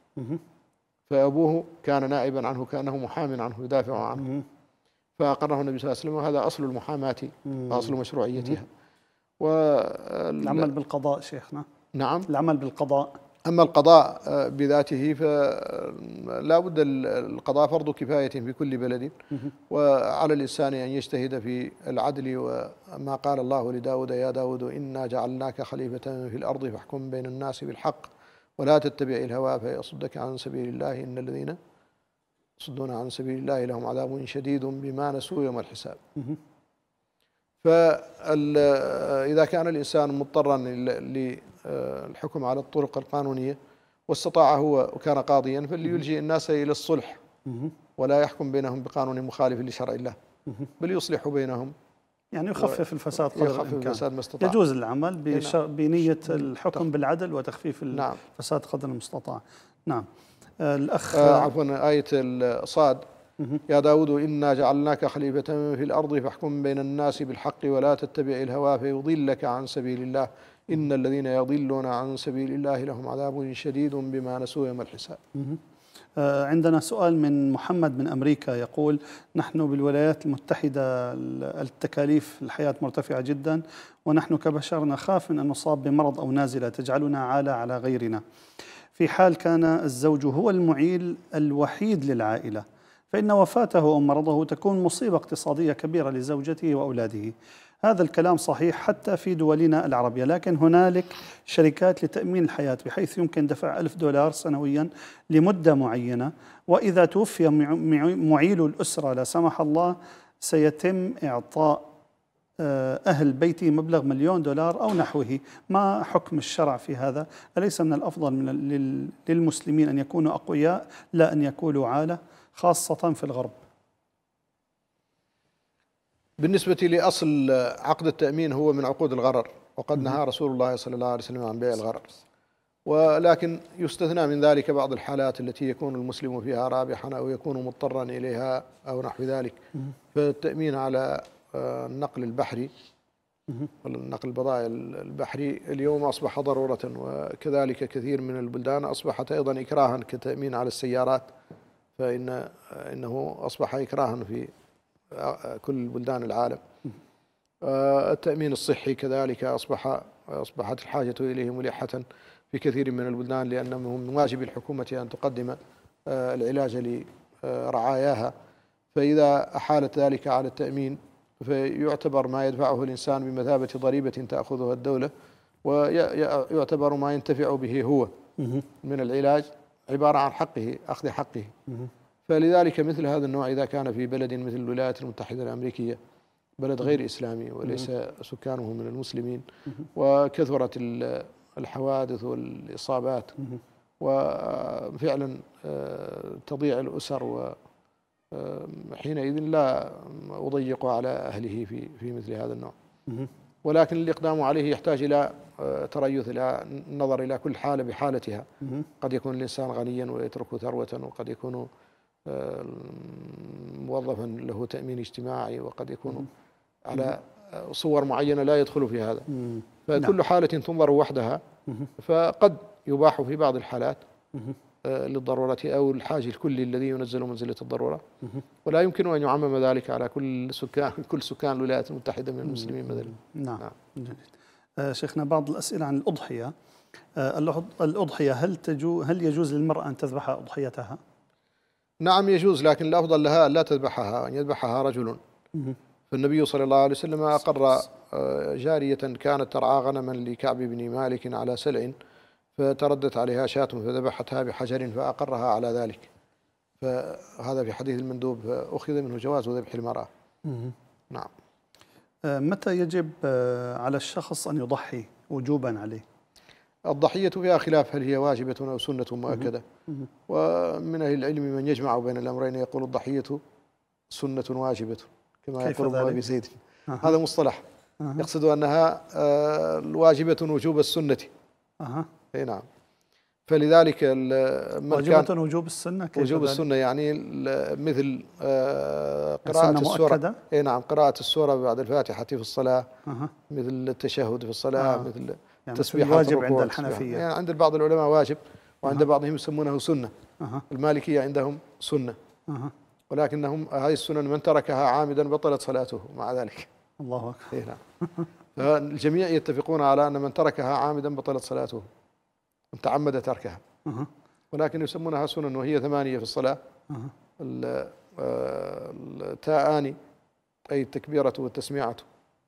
فأبوه كان نائبا عنه كأنه محام عنه يدافع عنه فأقره النبي صلى الله عليه وسلم وهذا أصل المحاماة وأصل مشروعيتها و العمل بالقضاء شيخنا نعم العمل بالقضاء أما القضاء آه، بذاته فلا آه، بد القضاء فرض كفاية في كل بلد وعلى الإنسان أن يجتهد في العدل وما قال الله لداود يا داود إنا جعلناك خليفة في الأرض فاحكم بين الناس بالحق ولا تتبع الهوى فيصدك عن سبيل الله إن الذين يصدون عن سبيل الله لهم عذاب شديد بما نسوا يوم الحساب فإذا آه، كان الإنسان مضطرا الحكم على الطرق القانونية واستطاع هو وكان قاضيا فليلجئ الناس إلى الصلح ولا يحكم بينهم بقانون مخالف لشرع الله بل يصلح بينهم يعني يخفف الفساد قدر يخفف الامكان الفساد ما استطاع يجوز العمل نعم. بنيه نعم. الحكم بالعدل وتخفيف نعم. الفساد قدر المستطاع نعم آه، الاخ آه عفوا ايه الصاد يا داود إنا جعلناك خليفة في الأرض فاحكم بين الناس بالحق ولا تتبع الهوى فيضلك عن سبيل الله إن الذين يضلون عن سبيل الله لهم عذاب شديد بما نسوا يوم الحساب آه، عندنا سؤال من محمد من أمريكا يقول نحن بالولايات المتحدة التكاليف الحياة مرتفعة جدا ونحن كبشر نخاف من أن نصاب بمرض أو نازلة تجعلنا عالة على غيرنا في حال كان الزوج هو المعيل الوحيد للعائلة فإن وفاته أو مرضه تكون مصيبة اقتصادية كبيرة لزوجته وأولاده هذا الكلام صحيح حتى في دولنا العربية لكن هنالك شركات لتأمين الحياة بحيث يمكن دفع ألف دولار سنويا لمدة معينة وإذا توفي معيل الأسرة لا سمح الله سيتم إعطاء آه، أهل بيته مبلغ مليون دولار أو نحوه ما حكم الشرع في هذا أليس من الأفضل من للمسلمين أن يكونوا أقوياء لا أن يكونوا عالة خاصة في الغرب بالنسبة لأصل عقد التأمين هو من عقود الغرر وقد نهى رسول الله صلى الله عليه وسلم عن بيع الغرر ولكن يستثنى من ذلك بعض الحالات التي يكون المسلم فيها رابحا أو يكون مضطرا إليها أو نحو ذلك فالتأمين على آه، النقل البحري النقل البضائع البحري اليوم أصبح ضرورة وكذلك كثير من البلدان أصبحت أيضا إكراها كتأمين على السيارات فإن آه، إنه أصبح إكراها في كل بلدان العالم آه، التأمين الصحي كذلك أصبح أصبحت الحاجة إليه ملحة في كثير من البلدان لأنه من واجب الحكومة أن تقدم آه، العلاج لرعاياها فإذا أحالت ذلك على التأمين فيعتبر ما يدفعه الإنسان بمثابة ضريبة تأخذها الدولة ويعتبر ما ينتفع به هو من العلاج عبارة عن حقه أخذ حقه فلذلك مثل هذا النوع إذا كان في بلد مثل الولايات المتحدة الأمريكية بلد غير إسلامي وليس سكانه من المسلمين وكثرت الحوادث والإصابات وفعلا آه، تضيع الأسر و آه، حينئذ لا أضيق على أهله في في مثل هذا النوع ولكن الإقدام عليه يحتاج إلى آه، تريث إلى النظر إلى كل حالة بحالتها قد يكون الإنسان غنيا ويترك ثروة وقد يكون موظفا له تأمين اجتماعي وقد يكون على صور معينة لا يدخل في هذا فكل نعم. حالة تنظر وحدها فقد يباح في بعض الحالات آه، للضرورة أو الحاج الكلي الذي ينزل منزلة الضرورة ولا يمكن أن يعمم ذلك على كل سكان كل سكان الولايات المتحدة من المسلمين مثلا نعم, نعم. آه، شيخنا بعض الأسئلة عن الأضحية آه، الأضحية هل تجو هل يجوز للمرأة أن تذبح أضحيتها؟ نعم يجوز لكن الأفضل لها لا تذبحها أن يذبحها رجل فالنبي صلى الله عليه وسلم أقر آه، جارية كانت ترعى غنما لكعب بن مالك على سلع فتردت عليها شاة فذبحتها بحجر فأقرها على ذلك فهذا في حديث المندوب أخذ منه جواز ذبح المرأة نعم آه، متى يجب آه، على الشخص أن يضحي وجوبا عليه الضحية فيها خلاف هل هي واجبة أو سنة مؤكدة ومن أهل العلم من يجمع بين الأمرين يقول الضحية سنة واجبة كما يقول ابن أبي زيد هذا مصطلح يقصد أنها آه، واجبة وجوب السنة أي نعم فلذلك واجبة وجوب السنة كيف وجوب السنة يعني مثل آه، قراءة السورة أي نعم قراءة السورة بعد الفاتحة في الصلاة مثل التشهد في الصلاة مثل يعني نعم، تسبيحات واجب عند الحنفية يعني عند بعض العلماء واجب وعند أه. بعضهم يسمونه سنة أه. المالكية عندهم سنة أه. ولكنهم هذه السنن من تركها عامدا بطلت صلاته مع ذلك الله أكبر إيه نعم فالجميع يتفقون على أن من تركها عامدا بطلت صلاته من تعمد تركها أه. ولكن يسمونها سنن وهي ثمانية في الصلاة أه. التاءاني أي التكبيرة والتسميعة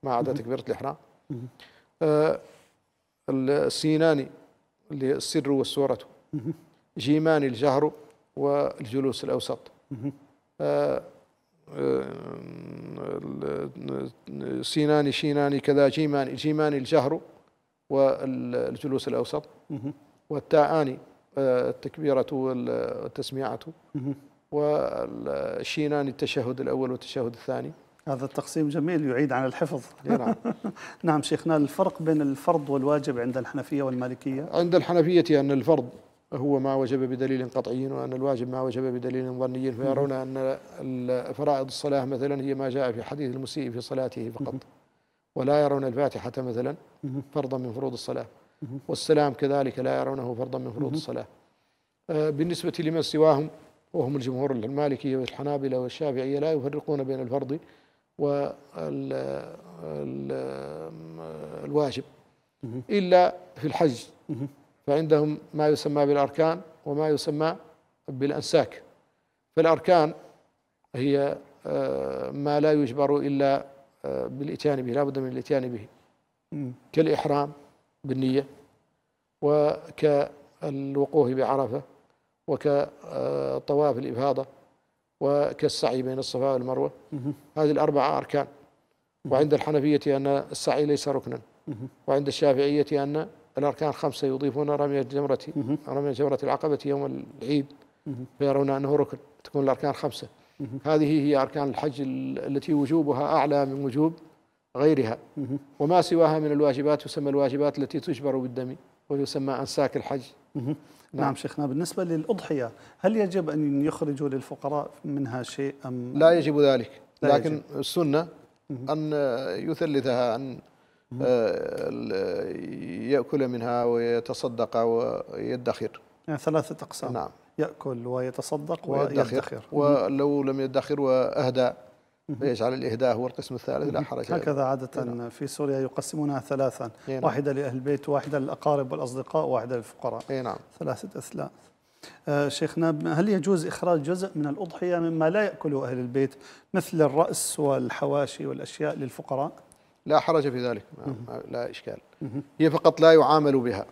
ما عدا تكبيرة الإحرام السيناني اللي السر والسورة جيمان الجهر والجلوس الأوسط آه، آه، سيناني شيناني كذا جيمان جيمان الجهر والجلوس الأوسط والتعاني آه، التكبيرة والتسميعة والشينان التشهد الأول والتشهد الثاني هذا التقسيم جميل يعيد عن الحفظ نعم. نعم شيخنا الفرق بين الفرض والواجب عند الحنفية والمالكية عند الحنفية أن الفرض هو ما وجب بدليل قطعي وأن الواجب ما وجب بدليل ظني فيرون أن فرائض الصلاة مثلا هي ما جاء في حديث المسيء في صلاته فقط ولا يرون الفاتحة مثلا فرضا من فروض الصلاة والسلام كذلك لا يرونه فرضا من فروض الصلاة آه، بالنسبة لمن سواهم وهم الجمهور المالكي والحنابلة والشافعية لا يفرقون بين الفرض والواجب إلا في الحج فعندهم ما يسمى بالأركان وما يسمى بالأنساك فالأركان هي آه، ما لا يجبر إلا آه، بالإتيان به لا بد من الإتيان به كالإحرام بالنية وكالوقوف بعرفة وكطواف الإفاضة وكالسعي بين الصفا والمروة هذه الأربعة أركان وعند الحنفية أن السعي ليس ركنا وعند الشافعية أن الأركان خمسة يضيفون رمي الجمرة رمي جمرة العقبة يوم العيد فيرون أنه ركن تكون الأركان خمسة هذه هي أركان الحج التي وجوبها أعلى من وجوب غيرها وما سواها من الواجبات تسمى الواجبات التي تجبر بالدم ويسمى أنساك الحج نعم, نعم شيخنا بالنسبة للأضحية هل يجب أن يخرجوا للفقراء منها شيء أم لا يجب ذلك لا لكن يجب. السنة أن يثلثها أن آه، يأكل منها ويتصدق ويدخر يعني ثلاثة أقسام نعم يأكل ويتصدق ويدخر, ويدخر ولو لم يدخر وأهدى ليش على الإهداء هو القسم الثالث لا حرج هكذا عادة نعم. في سوريا يقسمونها ثلاثا نعم. واحدة لأهل البيت واحدة للأقارب والأصدقاء واحدة للفقراء نعم. ثلاثة أسلاف آه شيخنا هل يجوز إخراج جزء من الأضحية مما لا يأكله أهل البيت مثل الرأس والحواشي والأشياء للفقراء؟ لا حرج في ذلك لا إشكال هي فقط لا يعامل بها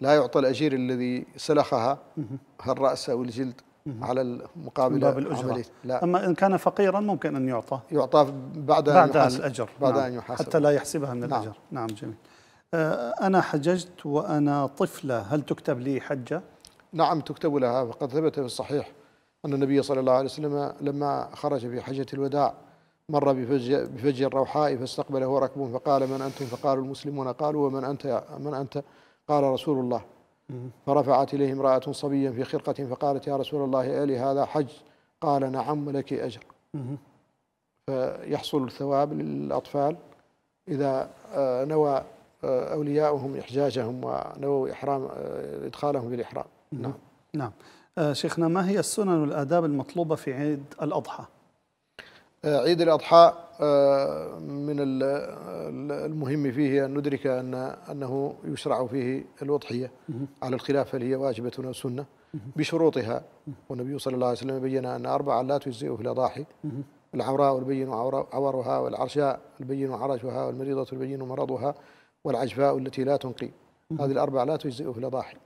لا يعطى الأجير الذي سلخها الرأس أو الجلد على المقابل باب الأجرة لا أما إن كان فقيرا ممكن أن يعطى يعطى بعد أن بعد يحاسب. الأجر بعد نعم. أن يحاسب حتى لا يحسبها من الأجر نعم نعم جميل آه، أنا حججت وأنا طفلة هل تكتب لي حجة؟ نعم تكتب لها فقد ثبت في الصحيح أن النبي صلى الله عليه وسلم لما خرج في حجة الوداع مر بفجر الروحاء فاستقبله ركب فقال من أنتم فقالوا المسلمون قالوا ومن أنت من أنت قال رسول الله فرفعت إليه امرأة صبيا في خرقة فقالت يا رسول الله ألي هذا حج قال نعم ولك أجر فيحصل الثواب للأطفال إذا آه، نوى آه، أولياؤهم إحجاجهم ونووا إحرام آه، إدخالهم في الإحرام نعم نعم شيخنا ما هي السنن والآداب المطلوبة في عيد الأضحى عيد الأضحى آه، من المهم فيه أن ندرك أن أنه يشرع فيه الوضحية على الخلاف هل هي واجبة أو سنة بشروطها والنبي صلى الله عليه وسلم بين أن أربعة لا تجزئ في الأضاحي العوراء البين عورها والعرشاء البين عرشها والمريضة البين مرضها والعجفاء التي لا تنقي هذه الأربعة لا تجزئ في الأضاحي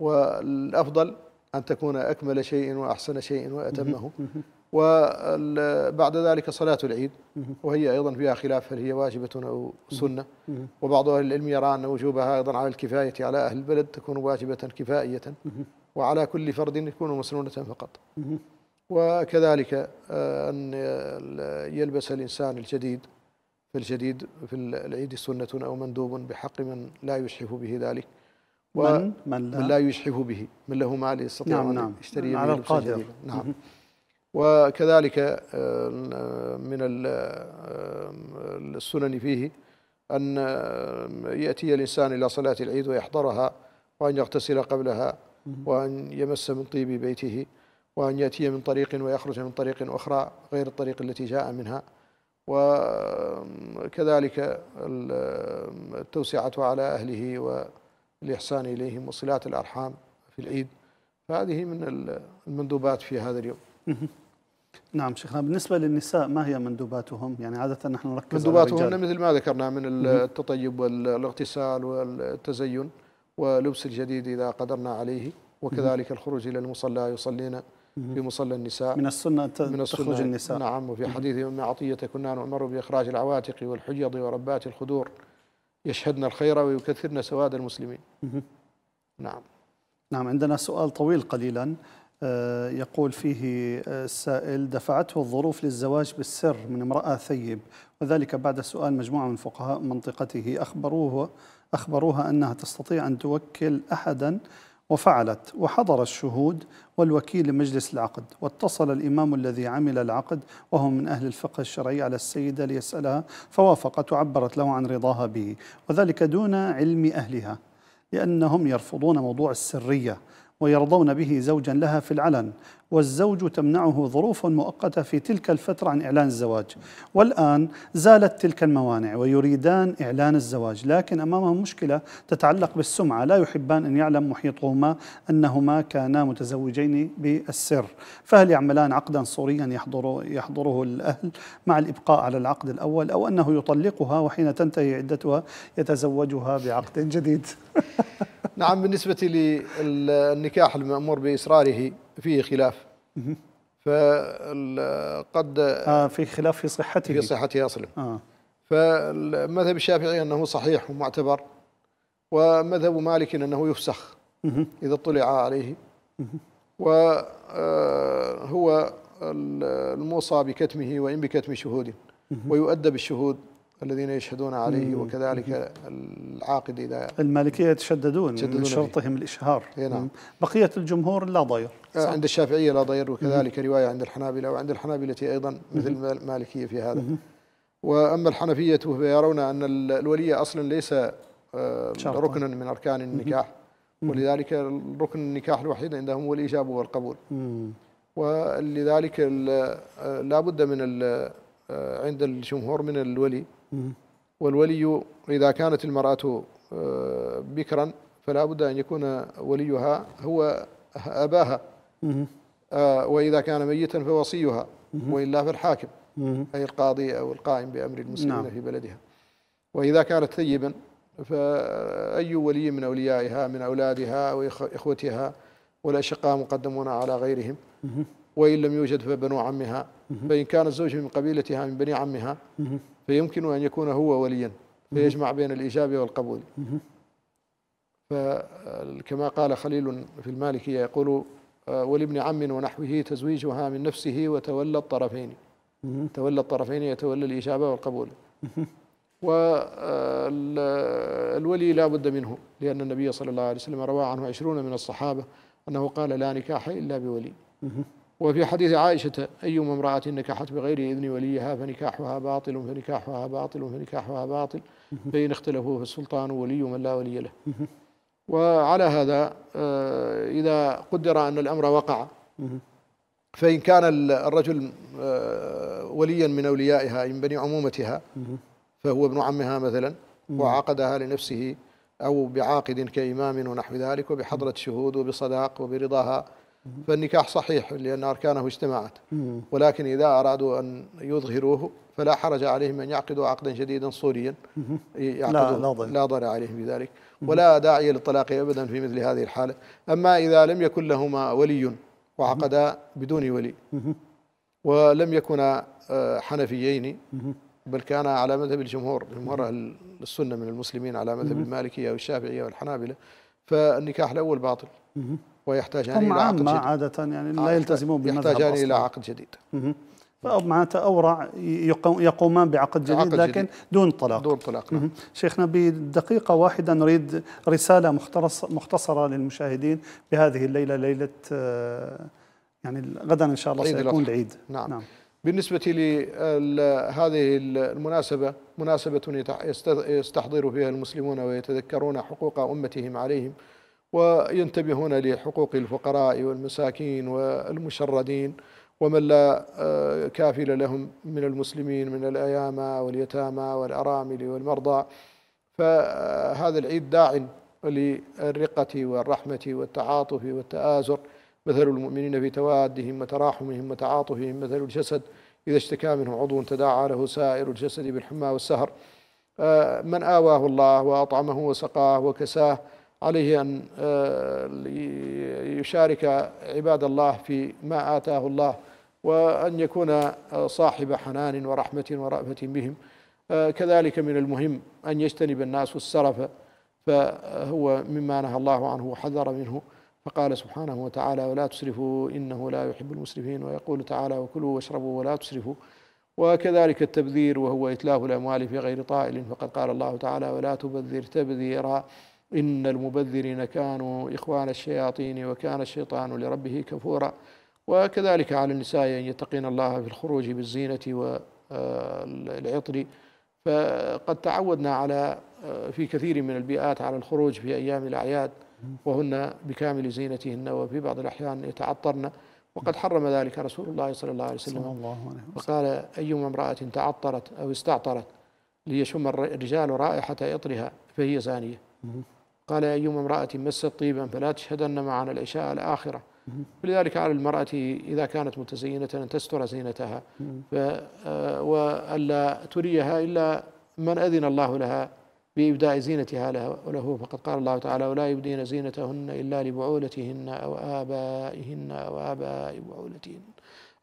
والأفضل أن تكون أكمل شيء وأحسن شيء وأتمه وبعد ذلك صلاة العيد وهي أيضا فيها خلاف هل هي واجبة أو سنة وبعض أهل العلم يرى أن وجوبها أيضا على الكفاية على أهل البلد تكون واجبة كفائية وعلى كل فرد يكون مسنونة فقط وكذلك آه، أن يلبس الإنسان الجديد فالجديد في العيد سنة أو مندوب بحق من لا يشحف به ذلك من, من, لا, من لا يشحف به من له مال يستطيع نعم أن نعم يشتري نعم على القادر نعم وكذلك آه، آه، من آه، السنن فيه أن يأتي الإنسان إلى صلاة العيد ويحضرها وأن يغتسل قبلها وأن يمس من طيب بيته وأن يأتي من طريق ويخرج من طريق أخرى غير الطريق التي جاء منها وكذلك التوسعة على أهله والإحسان إليهم وصلات الأرحام في العيد فهذه من المندوبات في هذا اليوم نعم شيخنا نعم، بالنسبة للنساء ما هي مندوباتهم؟ يعني عادة نحن نركز مندوباتهم مثل ما ذكرنا من التطيب والاغتسال والتزين ولبس الجديد إذا قدرنا عليه وكذلك الخروج إلى المصلى يصلين في مصلى النساء من السنة من السنة تخرج النساء نعم وفي حديث أم عطية كنا نؤمر بإخراج العواتق والحجض وربات الخدور يشهدن الخير ويكثرن سواد المسلمين نعم نعم عندنا سؤال طويل قليلا آه، يقول فيه آه، السائل دفعته الظروف للزواج بالسر من امرأة ثيب وذلك بعد سؤال مجموعة من فقهاء منطقته أخبروه أخبروها أنها تستطيع أن توكل أحدا وفعلت وحضر الشهود والوكيل لمجلس العقد واتصل الإمام الذي عمل العقد وهو من أهل الفقه الشرعي على السيدة ليسألها فوافقت وعبرت له عن رضاها به وذلك دون علم أهلها لأنهم يرفضون موضوع السرية ويرضون به زوجا لها في العلن والزوج تمنعه ظروف مؤقتة في تلك الفترة عن إعلان الزواج والآن زالت تلك الموانع ويريدان إعلان الزواج لكن أمامهم مشكلة تتعلق بالسمعة لا يحبان أن يعلم محيطهما أنهما كانا متزوجين بالسر فهل يعملان عقدا صوريا يحضر يحضره الأهل مع الإبقاء على العقد الأول أو أنه يطلقها وحين تنتهي عدتها يتزوجها بعقد جديد نعم بالنسبة للنكاح المأمور بإصراره فيه خلاف فقد آه في خلاف في صحته في صحته اصلا آه. فمذهب الشافعي انه صحيح ومعتبر ومذهب مالك انه يفسخ اذا اطلع عليه وهو آه، الموصى بكتمه وان بكتم شهود ويؤدب الشهود الذين يشهدون عليه وكذلك العاقد اذا المالكيه يتشددون من شرطهم الاشهار إيه، نعم بقيه الجمهور لا ضير آه، صح؟ عند الشافعيه لا ضير وكذلك مم. روايه عند الحنابله وعند الحنابله ايضا مثل المالكيه في هذا مم. واما الحنفيه فيرون ان الولي اصلا ليس آه، ركنا من اركان النكاح مم. ولذلك ركن النكاح الوحيد عندهم هو الايجاب والقبول ولذلك آه، لا بد من عند الجمهور من الولي والولي إذا كانت المرأة آه، بكرا فلا بد أن يكون وليها هو أباها آه، وإذا كان ميتا فوصيها وإلا فالحاكم أي القاضي أو القائم بأمر المسلمين نعم. في بلدها وإذا كانت ثيبا فأي ولي من أوليائها من أولادها وإخوتها والأشقاء مقدمون على غيرهم وإن لم يوجد فبنو عمها فإن كان الزوج من قبيلتها من بني عمها فيمكن أن يكون هو وليا فيجمع بين الإجابة والقبول فكما قال خليل في المالكية يقول آه، ولابن عم ونحوه تزويجها من نفسه وتولى الطرفين تولى الطرفين يتولى الإجابة والقبول والولي آه، لا بد منه لأن النبي صلى الله عليه وسلم روى عنه عشرون من الصحابة أنه قال لا نكاح إلا بولي وفي حديث عائشة أيما امرأة نكحت بغير إذن وليها فنكاحها باطل فنكاحها باطل فنكاحها باطل فإن اختلفوا فالسلطان ولي من لا ولي له وعلى هذا آه، إذا قدر أن الأمر وقع فإن كان الرجل آه، وليا من أوليائها من بني عمومتها فهو ابن عمها مثلا وعقدها لنفسه أو بعاقد كإمام ونحو ذلك وبحضرة شهود وبصداق وبرضاها فالنكاح صحيح لأن أركانه اجتمعت ولكن إذا أرادوا أن يظهروه فلا حرج عليهم أن يعقدوا عقدا جديدا صوريا لا ضرر عليهم بذلك ولا داعي للطلاق أبدا في مثل هذه الحالة أما إذا لم يكن لهما ولي وعقدا بدون ولي ولم يكونا آه، حنفيين بل كان على مذهب الجمهور جمهور أهل السنة من المسلمين على مذهب المالكية والشافعية والحنابلة فالنكاح الأول باطل ويحتاجان إلى عقد جديد عادة يعني لا آه، يلتزمون بالمذهب يحتاجان إلى عقد جديد معناتها اورع يقومان بعقد جديد عقد لكن جديد. دون طلاق دون طلاق نعم. شيخنا بدقيقه واحده نريد رساله مختصره للمشاهدين بهذه الليله ليله آه، يعني غدا ان شاء الله سيكون العيد نعم. نعم بالنسبه لهذه المناسبه مناسبه يستحضر فيها المسلمون ويتذكرون حقوق امتهم عليهم وينتبهون لحقوق الفقراء والمساكين والمشردين ومن لا آه، كافل لهم من المسلمين من الأيامى واليتامى والأرامل والمرضى فهذا العيد داع للرقة والرحمة والتعاطف والتآزر مثل المؤمنين في توادهم وتراحمهم وتعاطفهم مثل الجسد إذا اشتكى منه عضو تداعى له سائر الجسد بالحمى والسهر آه، من آواه الله وأطعمه وسقاه وكساه عليه أن آه، يشارك عباد الله في ما آتاه الله وأن يكون آه، صاحب حنان ورحمة ورأفة بهم آه، كذلك من المهم أن يجتنب الناس السرف فهو مما نهى الله عنه وحذر منه فقال سبحانه وتعالى ولا تسرفوا إنه لا يحب المسرفين ويقول تعالى وكلوا واشربوا ولا تسرفوا وكذلك التبذير وهو إتلاف الأموال في غير طائل فقد قال الله تعالى ولا تبذر تبذيرا إن المبذرين كانوا إخوان الشياطين وكان الشيطان لربه كفورا وكذلك على النساء أن يتقين الله في الخروج بالزينة والعطر آه، فقد تعودنا على آه، في كثير من البيئات على الخروج في أيام الأعياد وهن بكامل زينتهن وفي بعض الأحيان يتعطرن وقد حرم ذلك رسول الله صلى الله عليه وسلم الله عليه وسلم. وقال أيما امرأة تعطرت أو استعطرت ليشم الرجال رائحة عطرها فهي زانية قال يا أيما امرأة مست طيبا فلا تشهدن معنا العشاء الآخرة ولذلك على المرأة إذا كانت متزينة أن تستر زينتها آه، وألا تريها إلا من أذن الله لها بإبداء زينتها له فقد قال الله تعالى ولا يبدين زينتهن إلا لبعولتهن أو آبائهن أو آباء بعولتهن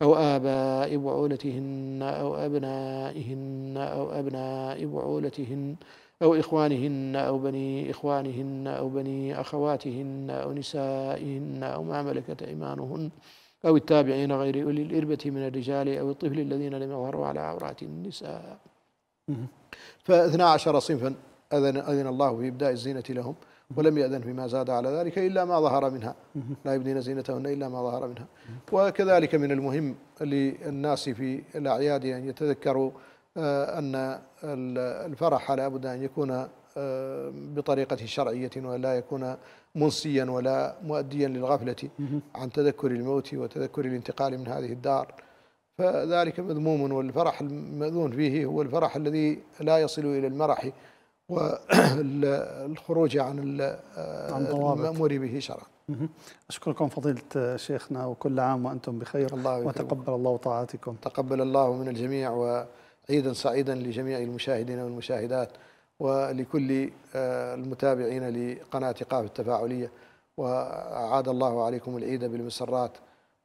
أو آباء بعولتهن أو أبنائهن أو أبناء بعولتهن أو إخوانهن أو بني إخوانهن أو بني أخواتهن أو نسائهن أو ما ملكت أيمانهن أو التابعين غير أولي الإربة من الرجال أو الطفل الذين لم يظهروا على عورات النساء فاثنا عشر صنفا أذن, أذن الله في إبداء الزينة لهم ولم يأذن فيما زاد على ذلك إلا ما ظهر منها لا يبدين زينتهن إلا ما ظهر منها وكذلك من المهم للناس في الأعياد أن يتذكروا آه، أن الفرح لا بد أن يكون آه، بطريقة شرعية ولا يكون منسيا ولا مؤديا للغفلة عن تذكر الموت وتذكر الانتقال من هذه الدار فذلك مذموم والفرح المذون فيه هو الفرح الذي لا يصل إلى المرح والخروج عن آه، المأمور به شرعا أشكركم فضيلة شيخنا وكل عام وأنتم بخير الله وتقبل الله طاعاتكم تقبل الله من الجميع و عيدا سعيدا لجميع المشاهدين والمشاهدات ولكل آه، المتابعين لقناة قاف التفاعلية وعاد الله عليكم العيد بالمسرات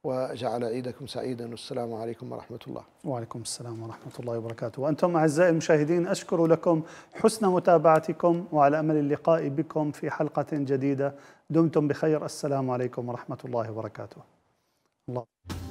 وجعل عيدكم سعيدا والسلام عليكم ورحمة الله وعليكم السلام ورحمة الله وبركاته وأنتم أعزائي المشاهدين أشكر لكم حسن متابعتكم وعلى أمل اللقاء بكم في حلقة جديدة دمتم بخير السلام عليكم ورحمة الله وبركاته الله